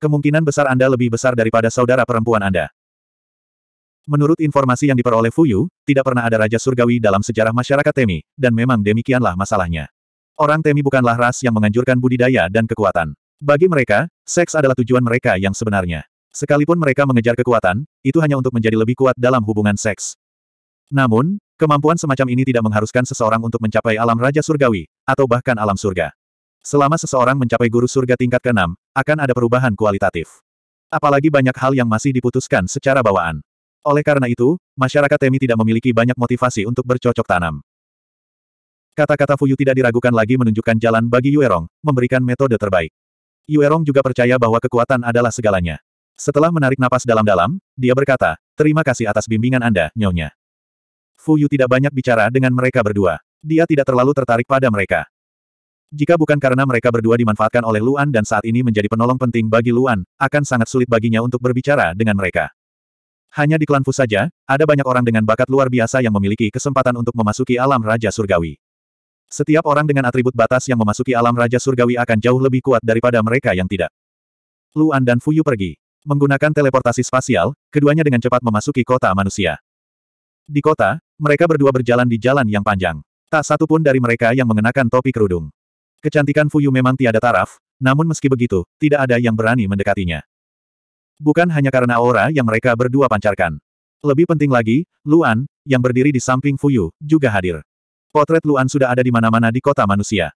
Kemungkinan besar Anda lebih besar daripada saudara perempuan Anda. Menurut informasi yang diperoleh Fuyu, tidak pernah ada Raja Surgawi dalam sejarah masyarakat Temi, dan memang demikianlah masalahnya. Orang Temi bukanlah ras yang menganjurkan budidaya dan kekuatan. Bagi mereka, seks adalah tujuan mereka yang sebenarnya. Sekalipun mereka mengejar kekuatan, itu hanya untuk menjadi lebih kuat dalam hubungan seks. Namun, kemampuan semacam ini tidak mengharuskan seseorang untuk mencapai alam Raja Surgawi, atau bahkan alam surga. Selama seseorang mencapai guru surga tingkat ke-6, akan ada perubahan kualitatif. Apalagi banyak hal yang masih diputuskan secara bawaan. Oleh karena itu, masyarakat Temi tidak memiliki banyak motivasi untuk bercocok tanam. Kata-kata Fuyu tidak diragukan lagi menunjukkan jalan bagi Yuerong, memberikan metode terbaik. Yuerong juga percaya bahwa kekuatan adalah segalanya. Setelah menarik napas dalam-dalam, dia berkata, terima kasih atas bimbingan Anda, nyonya. Fuyu tidak banyak bicara dengan mereka berdua. Dia tidak terlalu tertarik pada mereka. Jika bukan karena mereka berdua dimanfaatkan oleh Luan dan saat ini menjadi penolong penting bagi Luan, akan sangat sulit baginya untuk berbicara dengan mereka. Hanya di klan Fu saja, ada banyak orang dengan bakat luar biasa yang memiliki kesempatan untuk memasuki alam Raja Surgawi. Setiap orang dengan atribut batas yang memasuki alam Raja Surgawi akan jauh lebih kuat daripada mereka yang tidak. Luan dan Fuyu pergi. Menggunakan teleportasi spasial, keduanya dengan cepat memasuki kota manusia. Di kota, mereka berdua berjalan di jalan yang panjang. Tak satu pun dari mereka yang mengenakan topi kerudung. Kecantikan Fuyu memang tiada taraf, namun meski begitu, tidak ada yang berani mendekatinya. Bukan hanya karena aura yang mereka berdua pancarkan. Lebih penting lagi, Luan, yang berdiri di samping Fuyu, juga hadir. Potret Luan sudah ada di mana-mana di kota manusia.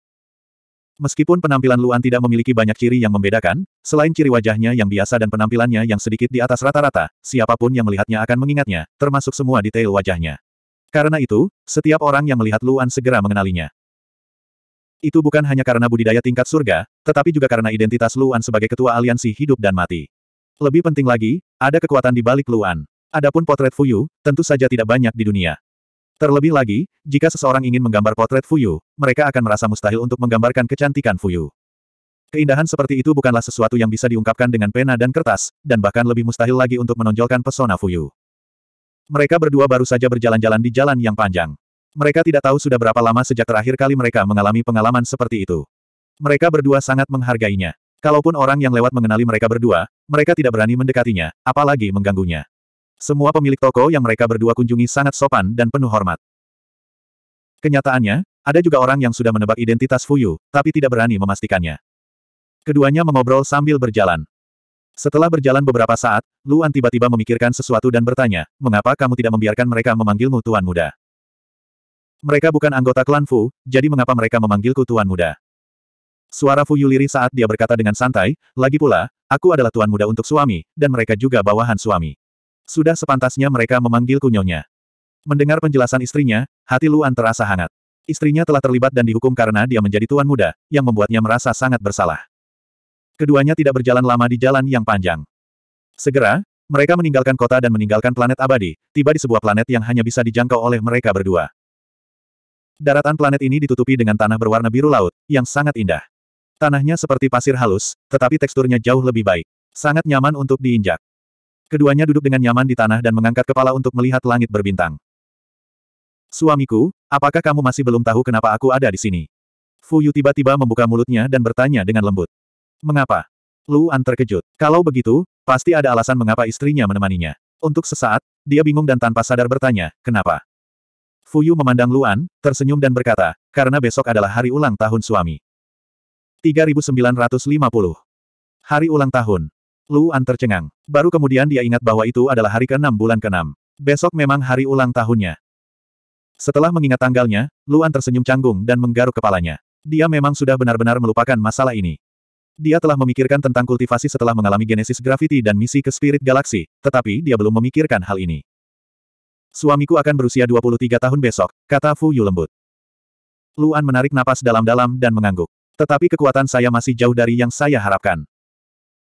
Meskipun penampilan Luan tidak memiliki banyak ciri yang membedakan, selain ciri wajahnya yang biasa dan penampilannya yang sedikit di atas rata-rata, siapapun yang melihatnya akan mengingatnya, termasuk semua detail wajahnya. Karena itu, setiap orang yang melihat Luan segera mengenalinya. Itu bukan hanya karena budidaya tingkat surga, tetapi juga karena identitas Luan sebagai ketua aliansi hidup dan mati. Lebih penting lagi, ada kekuatan di balik Luan. Adapun potret Fuyu, tentu saja tidak banyak di dunia. Terlebih lagi, jika seseorang ingin menggambar potret Fuyu, mereka akan merasa mustahil untuk menggambarkan kecantikan Fuyu. Keindahan seperti itu bukanlah sesuatu yang bisa diungkapkan dengan pena dan kertas, dan bahkan lebih mustahil lagi untuk menonjolkan pesona Fuyu. Mereka berdua baru saja berjalan-jalan di jalan yang panjang. Mereka tidak tahu sudah berapa lama sejak terakhir kali mereka mengalami pengalaman seperti itu. Mereka berdua sangat menghargainya. Kalaupun orang yang lewat mengenali mereka berdua, mereka tidak berani mendekatinya, apalagi mengganggunya. Semua pemilik toko yang mereka berdua kunjungi sangat sopan dan penuh hormat. Kenyataannya, ada juga orang yang sudah menebak identitas Fuyu, tapi tidak berani memastikannya. Keduanya mengobrol sambil berjalan. Setelah berjalan beberapa saat, Luan tiba-tiba memikirkan sesuatu dan bertanya, mengapa kamu tidak membiarkan mereka memanggilmu Tuan Muda? Mereka bukan anggota klan Fu, jadi mengapa mereka memanggilku Tuan Muda? Suara Fu Yuliri saat dia berkata dengan santai, lagi pula, aku adalah Tuan Muda untuk suami, dan mereka juga bawahan suami. Sudah sepantasnya mereka memanggilku Nyonya. Mendengar penjelasan istrinya, hati Luan terasa hangat. Istrinya telah terlibat dan dihukum karena dia menjadi Tuan Muda, yang membuatnya merasa sangat bersalah. Keduanya tidak berjalan lama di jalan yang panjang. Segera, mereka meninggalkan kota dan meninggalkan planet abadi, tiba di sebuah planet yang hanya bisa dijangkau oleh mereka berdua. Daratan planet ini ditutupi dengan tanah berwarna biru laut, yang sangat indah. Tanahnya seperti pasir halus, tetapi teksturnya jauh lebih baik. Sangat nyaman untuk diinjak. Keduanya duduk dengan nyaman di tanah dan mengangkat kepala untuk melihat langit berbintang. Suamiku, apakah kamu masih belum tahu kenapa aku ada di sini? Fu Yu tiba-tiba membuka mulutnya dan bertanya dengan lembut. Mengapa? Lu An terkejut. Kalau begitu, pasti ada alasan mengapa istrinya menemaninya. Untuk sesaat, dia bingung dan tanpa sadar bertanya, kenapa? Fuyu memandang Luan, tersenyum dan berkata, karena besok adalah hari ulang tahun suami. 3950. Hari ulang tahun. Luan tercengang. Baru kemudian dia ingat bahwa itu adalah hari ke-6 bulan ke-6. Besok memang hari ulang tahunnya. Setelah mengingat tanggalnya, Luan tersenyum canggung dan menggaruk kepalanya. Dia memang sudah benar-benar melupakan masalah ini. Dia telah memikirkan tentang kultivasi setelah mengalami genesis graffiti dan misi ke spirit galaksi, tetapi dia belum memikirkan hal ini. Suamiku akan berusia 23 tahun besok, kata Fu Yu lembut. Luan menarik napas dalam-dalam dan mengangguk. Tetapi kekuatan saya masih jauh dari yang saya harapkan.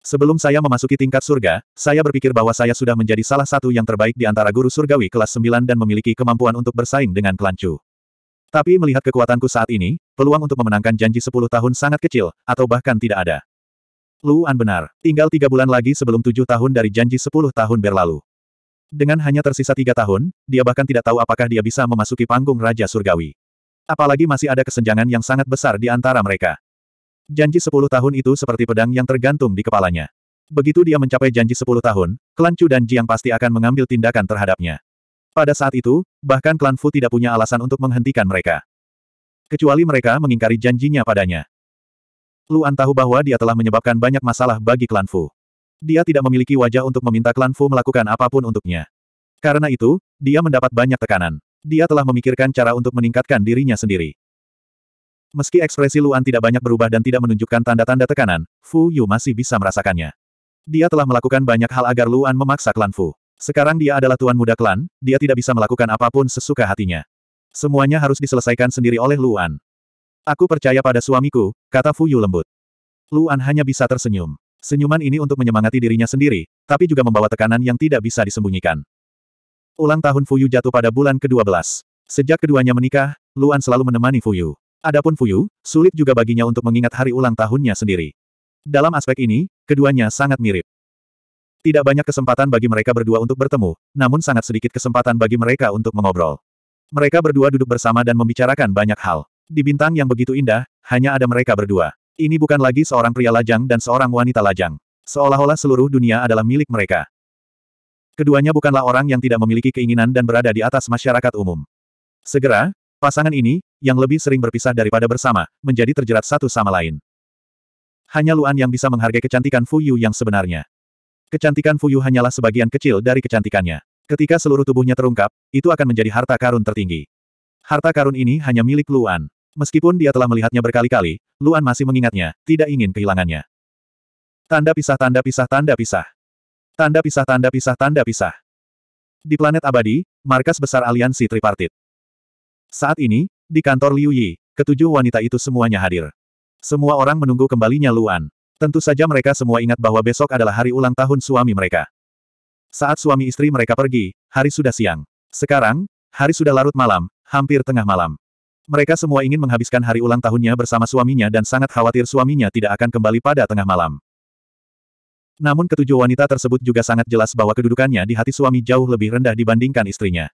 Sebelum saya memasuki tingkat surga, saya berpikir bahwa saya sudah menjadi salah satu yang terbaik di antara guru surgawi kelas 9 dan memiliki kemampuan untuk bersaing dengan kelancu. Tapi melihat kekuatanku saat ini, peluang untuk memenangkan janji 10 tahun sangat kecil, atau bahkan tidak ada. Luan benar, tinggal tiga bulan lagi sebelum tujuh tahun dari janji sepuluh tahun berlalu. Dengan hanya tersisa tiga tahun, dia bahkan tidak tahu apakah dia bisa memasuki panggung Raja Surgawi. Apalagi masih ada kesenjangan yang sangat besar di antara mereka. Janji sepuluh tahun itu seperti pedang yang tergantung di kepalanya. Begitu dia mencapai janji sepuluh tahun, klan Chu dan Jiang pasti akan mengambil tindakan terhadapnya. Pada saat itu, bahkan klan Fu tidak punya alasan untuk menghentikan mereka. Kecuali mereka mengingkari janjinya padanya. Luan tahu bahwa dia telah menyebabkan banyak masalah bagi klan Fu dia tidak memiliki wajah untuk meminta klan Fu melakukan apapun untuknya. Karena itu, dia mendapat banyak tekanan. Dia telah memikirkan cara untuk meningkatkan dirinya sendiri. Meski ekspresi Luan tidak banyak berubah dan tidak menunjukkan tanda-tanda tekanan, Fu Yu masih bisa merasakannya. Dia telah melakukan banyak hal agar Luan memaksa klan Fu. Sekarang dia adalah tuan muda klan, dia tidak bisa melakukan apapun sesuka hatinya. Semuanya harus diselesaikan sendiri oleh Luan. Aku percaya pada suamiku, kata Fu Yu lembut. Luan hanya bisa tersenyum. Senyuman ini untuk menyemangati dirinya sendiri, tapi juga membawa tekanan yang tidak bisa disembunyikan. Ulang tahun Fuyu jatuh pada bulan ke-12. Sejak keduanya menikah, Luan selalu menemani Fuyu. Adapun Fuyu, sulit juga baginya untuk mengingat hari ulang tahunnya sendiri. Dalam aspek ini, keduanya sangat mirip. Tidak banyak kesempatan bagi mereka berdua untuk bertemu, namun sangat sedikit kesempatan bagi mereka untuk mengobrol. Mereka berdua duduk bersama dan membicarakan banyak hal. Di bintang yang begitu indah, hanya ada mereka berdua. Ini bukan lagi seorang pria lajang dan seorang wanita lajang. Seolah-olah seluruh dunia adalah milik mereka. Keduanya bukanlah orang yang tidak memiliki keinginan dan berada di atas masyarakat umum. Segera, pasangan ini, yang lebih sering berpisah daripada bersama, menjadi terjerat satu sama lain. Hanya Luan yang bisa menghargai kecantikan Fu Yu yang sebenarnya. Kecantikan Fu Yu hanyalah sebagian kecil dari kecantikannya. Ketika seluruh tubuhnya terungkap, itu akan menjadi harta karun tertinggi. Harta karun ini hanya milik Luan. Meskipun dia telah melihatnya berkali-kali, Luan masih mengingatnya, tidak ingin kehilangannya. Tanda pisah tanda pisah tanda pisah. Tanda pisah tanda pisah tanda pisah. Di planet abadi, markas besar aliansi tripartit. Saat ini, di kantor Liu Yi, ketujuh wanita itu semuanya hadir. Semua orang menunggu kembalinya Luan. Tentu saja mereka semua ingat bahwa besok adalah hari ulang tahun suami mereka. Saat suami istri mereka pergi, hari sudah siang. Sekarang, hari sudah larut malam, hampir tengah malam. Mereka semua ingin menghabiskan hari ulang tahunnya bersama suaminya dan sangat khawatir suaminya tidak akan kembali pada tengah malam. Namun ketujuh wanita tersebut juga sangat jelas bahwa kedudukannya di hati suami jauh lebih rendah dibandingkan istrinya.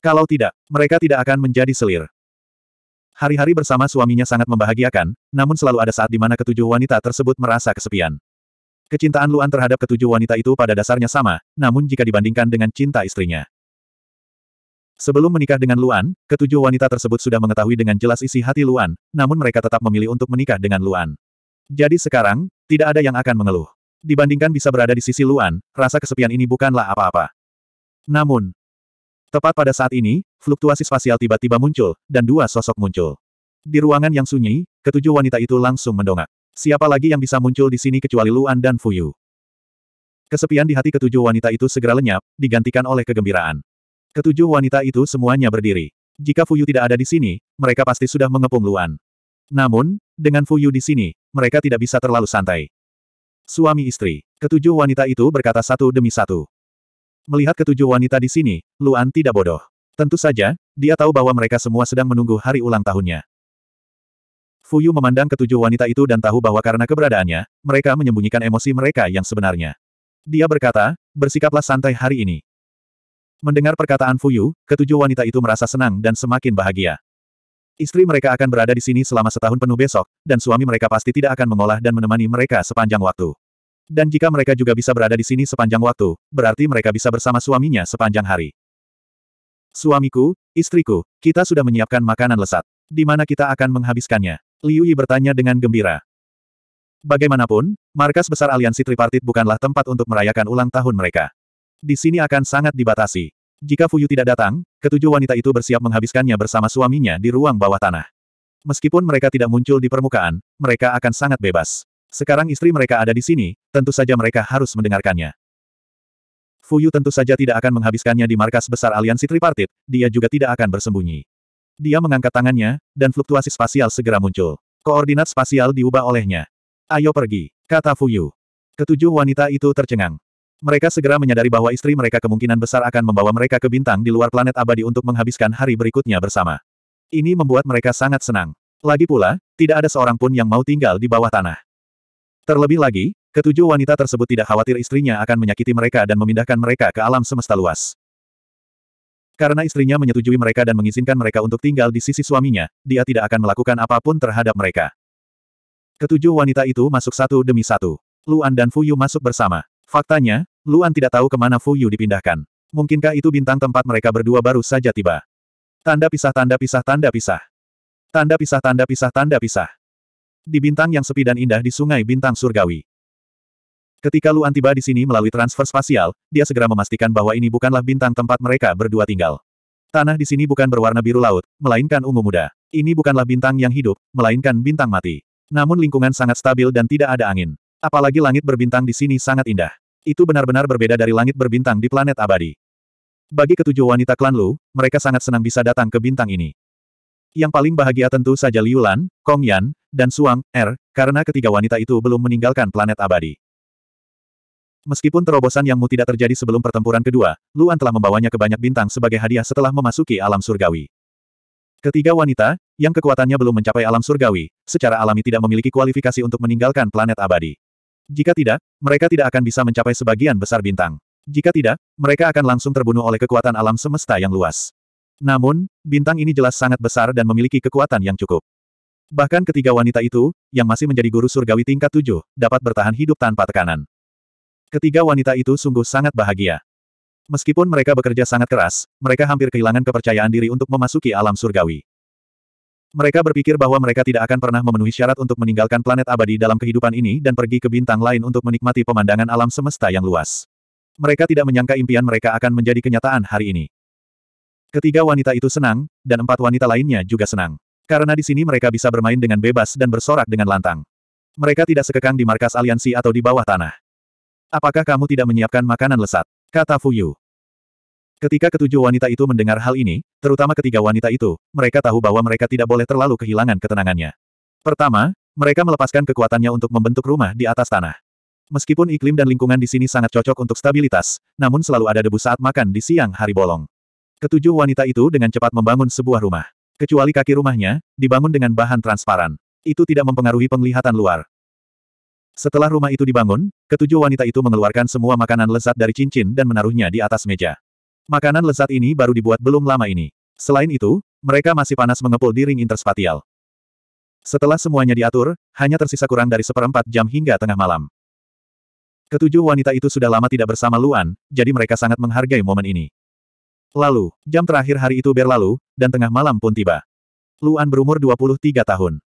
Kalau tidak, mereka tidak akan menjadi selir. Hari-hari bersama suaminya sangat membahagiakan, namun selalu ada saat di mana ketujuh wanita tersebut merasa kesepian. Kecintaan Luan terhadap ketujuh wanita itu pada dasarnya sama, namun jika dibandingkan dengan cinta istrinya. Sebelum menikah dengan Luan, ketujuh wanita tersebut sudah mengetahui dengan jelas isi hati Luan, namun mereka tetap memilih untuk menikah dengan Luan. Jadi sekarang, tidak ada yang akan mengeluh. Dibandingkan bisa berada di sisi Luan, rasa kesepian ini bukanlah apa-apa. Namun, tepat pada saat ini, fluktuasi spasial tiba-tiba muncul, dan dua sosok muncul. Di ruangan yang sunyi, ketujuh wanita itu langsung mendongak. Siapa lagi yang bisa muncul di sini kecuali Luan dan Fuyu? Kesepian di hati ketujuh wanita itu segera lenyap, digantikan oleh kegembiraan. Ketujuh wanita itu semuanya berdiri. Jika Fuyu tidak ada di sini, mereka pasti sudah mengepung Luan. Namun, dengan Fuyu di sini, mereka tidak bisa terlalu santai. Suami istri, ketujuh wanita itu berkata satu demi satu. Melihat ketujuh wanita di sini, Luan tidak bodoh. Tentu saja, dia tahu bahwa mereka semua sedang menunggu hari ulang tahunnya. Fuyu memandang ketujuh wanita itu dan tahu bahwa karena keberadaannya, mereka menyembunyikan emosi mereka yang sebenarnya. Dia berkata, bersikaplah santai hari ini. Mendengar perkataan Fuyu, ketujuh wanita itu merasa senang dan semakin bahagia. Istri mereka akan berada di sini selama setahun penuh besok, dan suami mereka pasti tidak akan mengolah dan menemani mereka sepanjang waktu. Dan jika mereka juga bisa berada di sini sepanjang waktu, berarti mereka bisa bersama suaminya sepanjang hari. Suamiku, istriku, kita sudah menyiapkan makanan lesat. Di mana kita akan menghabiskannya? Liu Yi bertanya dengan gembira. Bagaimanapun, markas besar aliansi tripartit bukanlah tempat untuk merayakan ulang tahun mereka. Di sini akan sangat dibatasi. Jika Fuyu tidak datang, ketujuh wanita itu bersiap menghabiskannya bersama suaminya di ruang bawah tanah. Meskipun mereka tidak muncul di permukaan, mereka akan sangat bebas. Sekarang istri mereka ada di sini, tentu saja mereka harus mendengarkannya. Fuyu tentu saja tidak akan menghabiskannya di markas besar aliansi tripartit, dia juga tidak akan bersembunyi. Dia mengangkat tangannya, dan fluktuasi spasial segera muncul. Koordinat spasial diubah olehnya. Ayo pergi, kata Fuyu. Ketujuh wanita itu tercengang. Mereka segera menyadari bahwa istri mereka kemungkinan besar akan membawa mereka ke bintang di luar planet abadi untuk menghabiskan hari berikutnya bersama. Ini membuat mereka sangat senang. Lagi pula, tidak ada seorang pun yang mau tinggal di bawah tanah. Terlebih lagi, ketujuh wanita tersebut tidak khawatir istrinya akan menyakiti mereka dan memindahkan mereka ke alam semesta luas. Karena istrinya menyetujui mereka dan mengizinkan mereka untuk tinggal di sisi suaminya, dia tidak akan melakukan apapun terhadap mereka. Ketujuh wanita itu masuk satu demi satu. Luan dan Fuyu masuk bersama. Faktanya, Luan tidak tahu kemana Fu Yu dipindahkan. Mungkinkah itu bintang tempat mereka berdua baru saja tiba? Tanda pisah tanda pisah tanda pisah. Tanda pisah tanda pisah tanda pisah. Di bintang yang sepi dan indah di sungai bintang surgawi. Ketika Luan tiba di sini melalui transfer spasial, dia segera memastikan bahwa ini bukanlah bintang tempat mereka berdua tinggal. Tanah di sini bukan berwarna biru laut, melainkan ungu muda. Ini bukanlah bintang yang hidup, melainkan bintang mati. Namun lingkungan sangat stabil dan tidak ada angin. Apalagi langit berbintang di sini sangat indah. Itu benar-benar berbeda dari langit berbintang di planet abadi. Bagi ketujuh wanita klan Lu, mereka sangat senang bisa datang ke bintang ini. Yang paling bahagia tentu saja Liu Lan, Kong Yan, dan Suang, Er, karena ketiga wanita itu belum meninggalkan planet abadi. Meskipun terobosan yang mu tidak terjadi sebelum pertempuran kedua, Luan telah membawanya ke banyak bintang sebagai hadiah setelah memasuki alam surgawi. Ketiga wanita, yang kekuatannya belum mencapai alam surgawi, secara alami tidak memiliki kualifikasi untuk meninggalkan planet abadi. Jika tidak, mereka tidak akan bisa mencapai sebagian besar bintang. Jika tidak, mereka akan langsung terbunuh oleh kekuatan alam semesta yang luas. Namun, bintang ini jelas sangat besar dan memiliki kekuatan yang cukup. Bahkan ketiga wanita itu, yang masih menjadi guru surgawi tingkat tujuh, dapat bertahan hidup tanpa tekanan. Ketiga wanita itu sungguh sangat bahagia. Meskipun mereka bekerja sangat keras, mereka hampir kehilangan kepercayaan diri untuk memasuki alam surgawi. Mereka berpikir bahwa mereka tidak akan pernah memenuhi syarat untuk meninggalkan planet abadi dalam kehidupan ini dan pergi ke bintang lain untuk menikmati pemandangan alam semesta yang luas. Mereka tidak menyangka impian mereka akan menjadi kenyataan hari ini. Ketiga wanita itu senang, dan empat wanita lainnya juga senang. Karena di sini mereka bisa bermain dengan bebas dan bersorak dengan lantang. Mereka tidak sekekang di markas aliansi atau di bawah tanah. Apakah kamu tidak menyiapkan makanan lesat? Kata Fuyu. Ketika ketujuh wanita itu mendengar hal ini, terutama ketiga wanita itu, mereka tahu bahwa mereka tidak boleh terlalu kehilangan ketenangannya. Pertama, mereka melepaskan kekuatannya untuk membentuk rumah di atas tanah. Meskipun iklim dan lingkungan di sini sangat cocok untuk stabilitas, namun selalu ada debu saat makan di siang hari bolong. Ketujuh wanita itu dengan cepat membangun sebuah rumah. Kecuali kaki rumahnya, dibangun dengan bahan transparan. Itu tidak mempengaruhi penglihatan luar. Setelah rumah itu dibangun, ketujuh wanita itu mengeluarkan semua makanan lezat dari cincin dan menaruhnya di atas meja. Makanan lezat ini baru dibuat belum lama ini. Selain itu, mereka masih panas mengepul di ring interspatial. Setelah semuanya diatur, hanya tersisa kurang dari seperempat jam hingga tengah malam. Ketujuh wanita itu sudah lama tidak bersama Luan, jadi mereka sangat menghargai momen ini. Lalu, jam terakhir hari itu berlalu, dan tengah malam pun tiba. Luan berumur 23 tahun.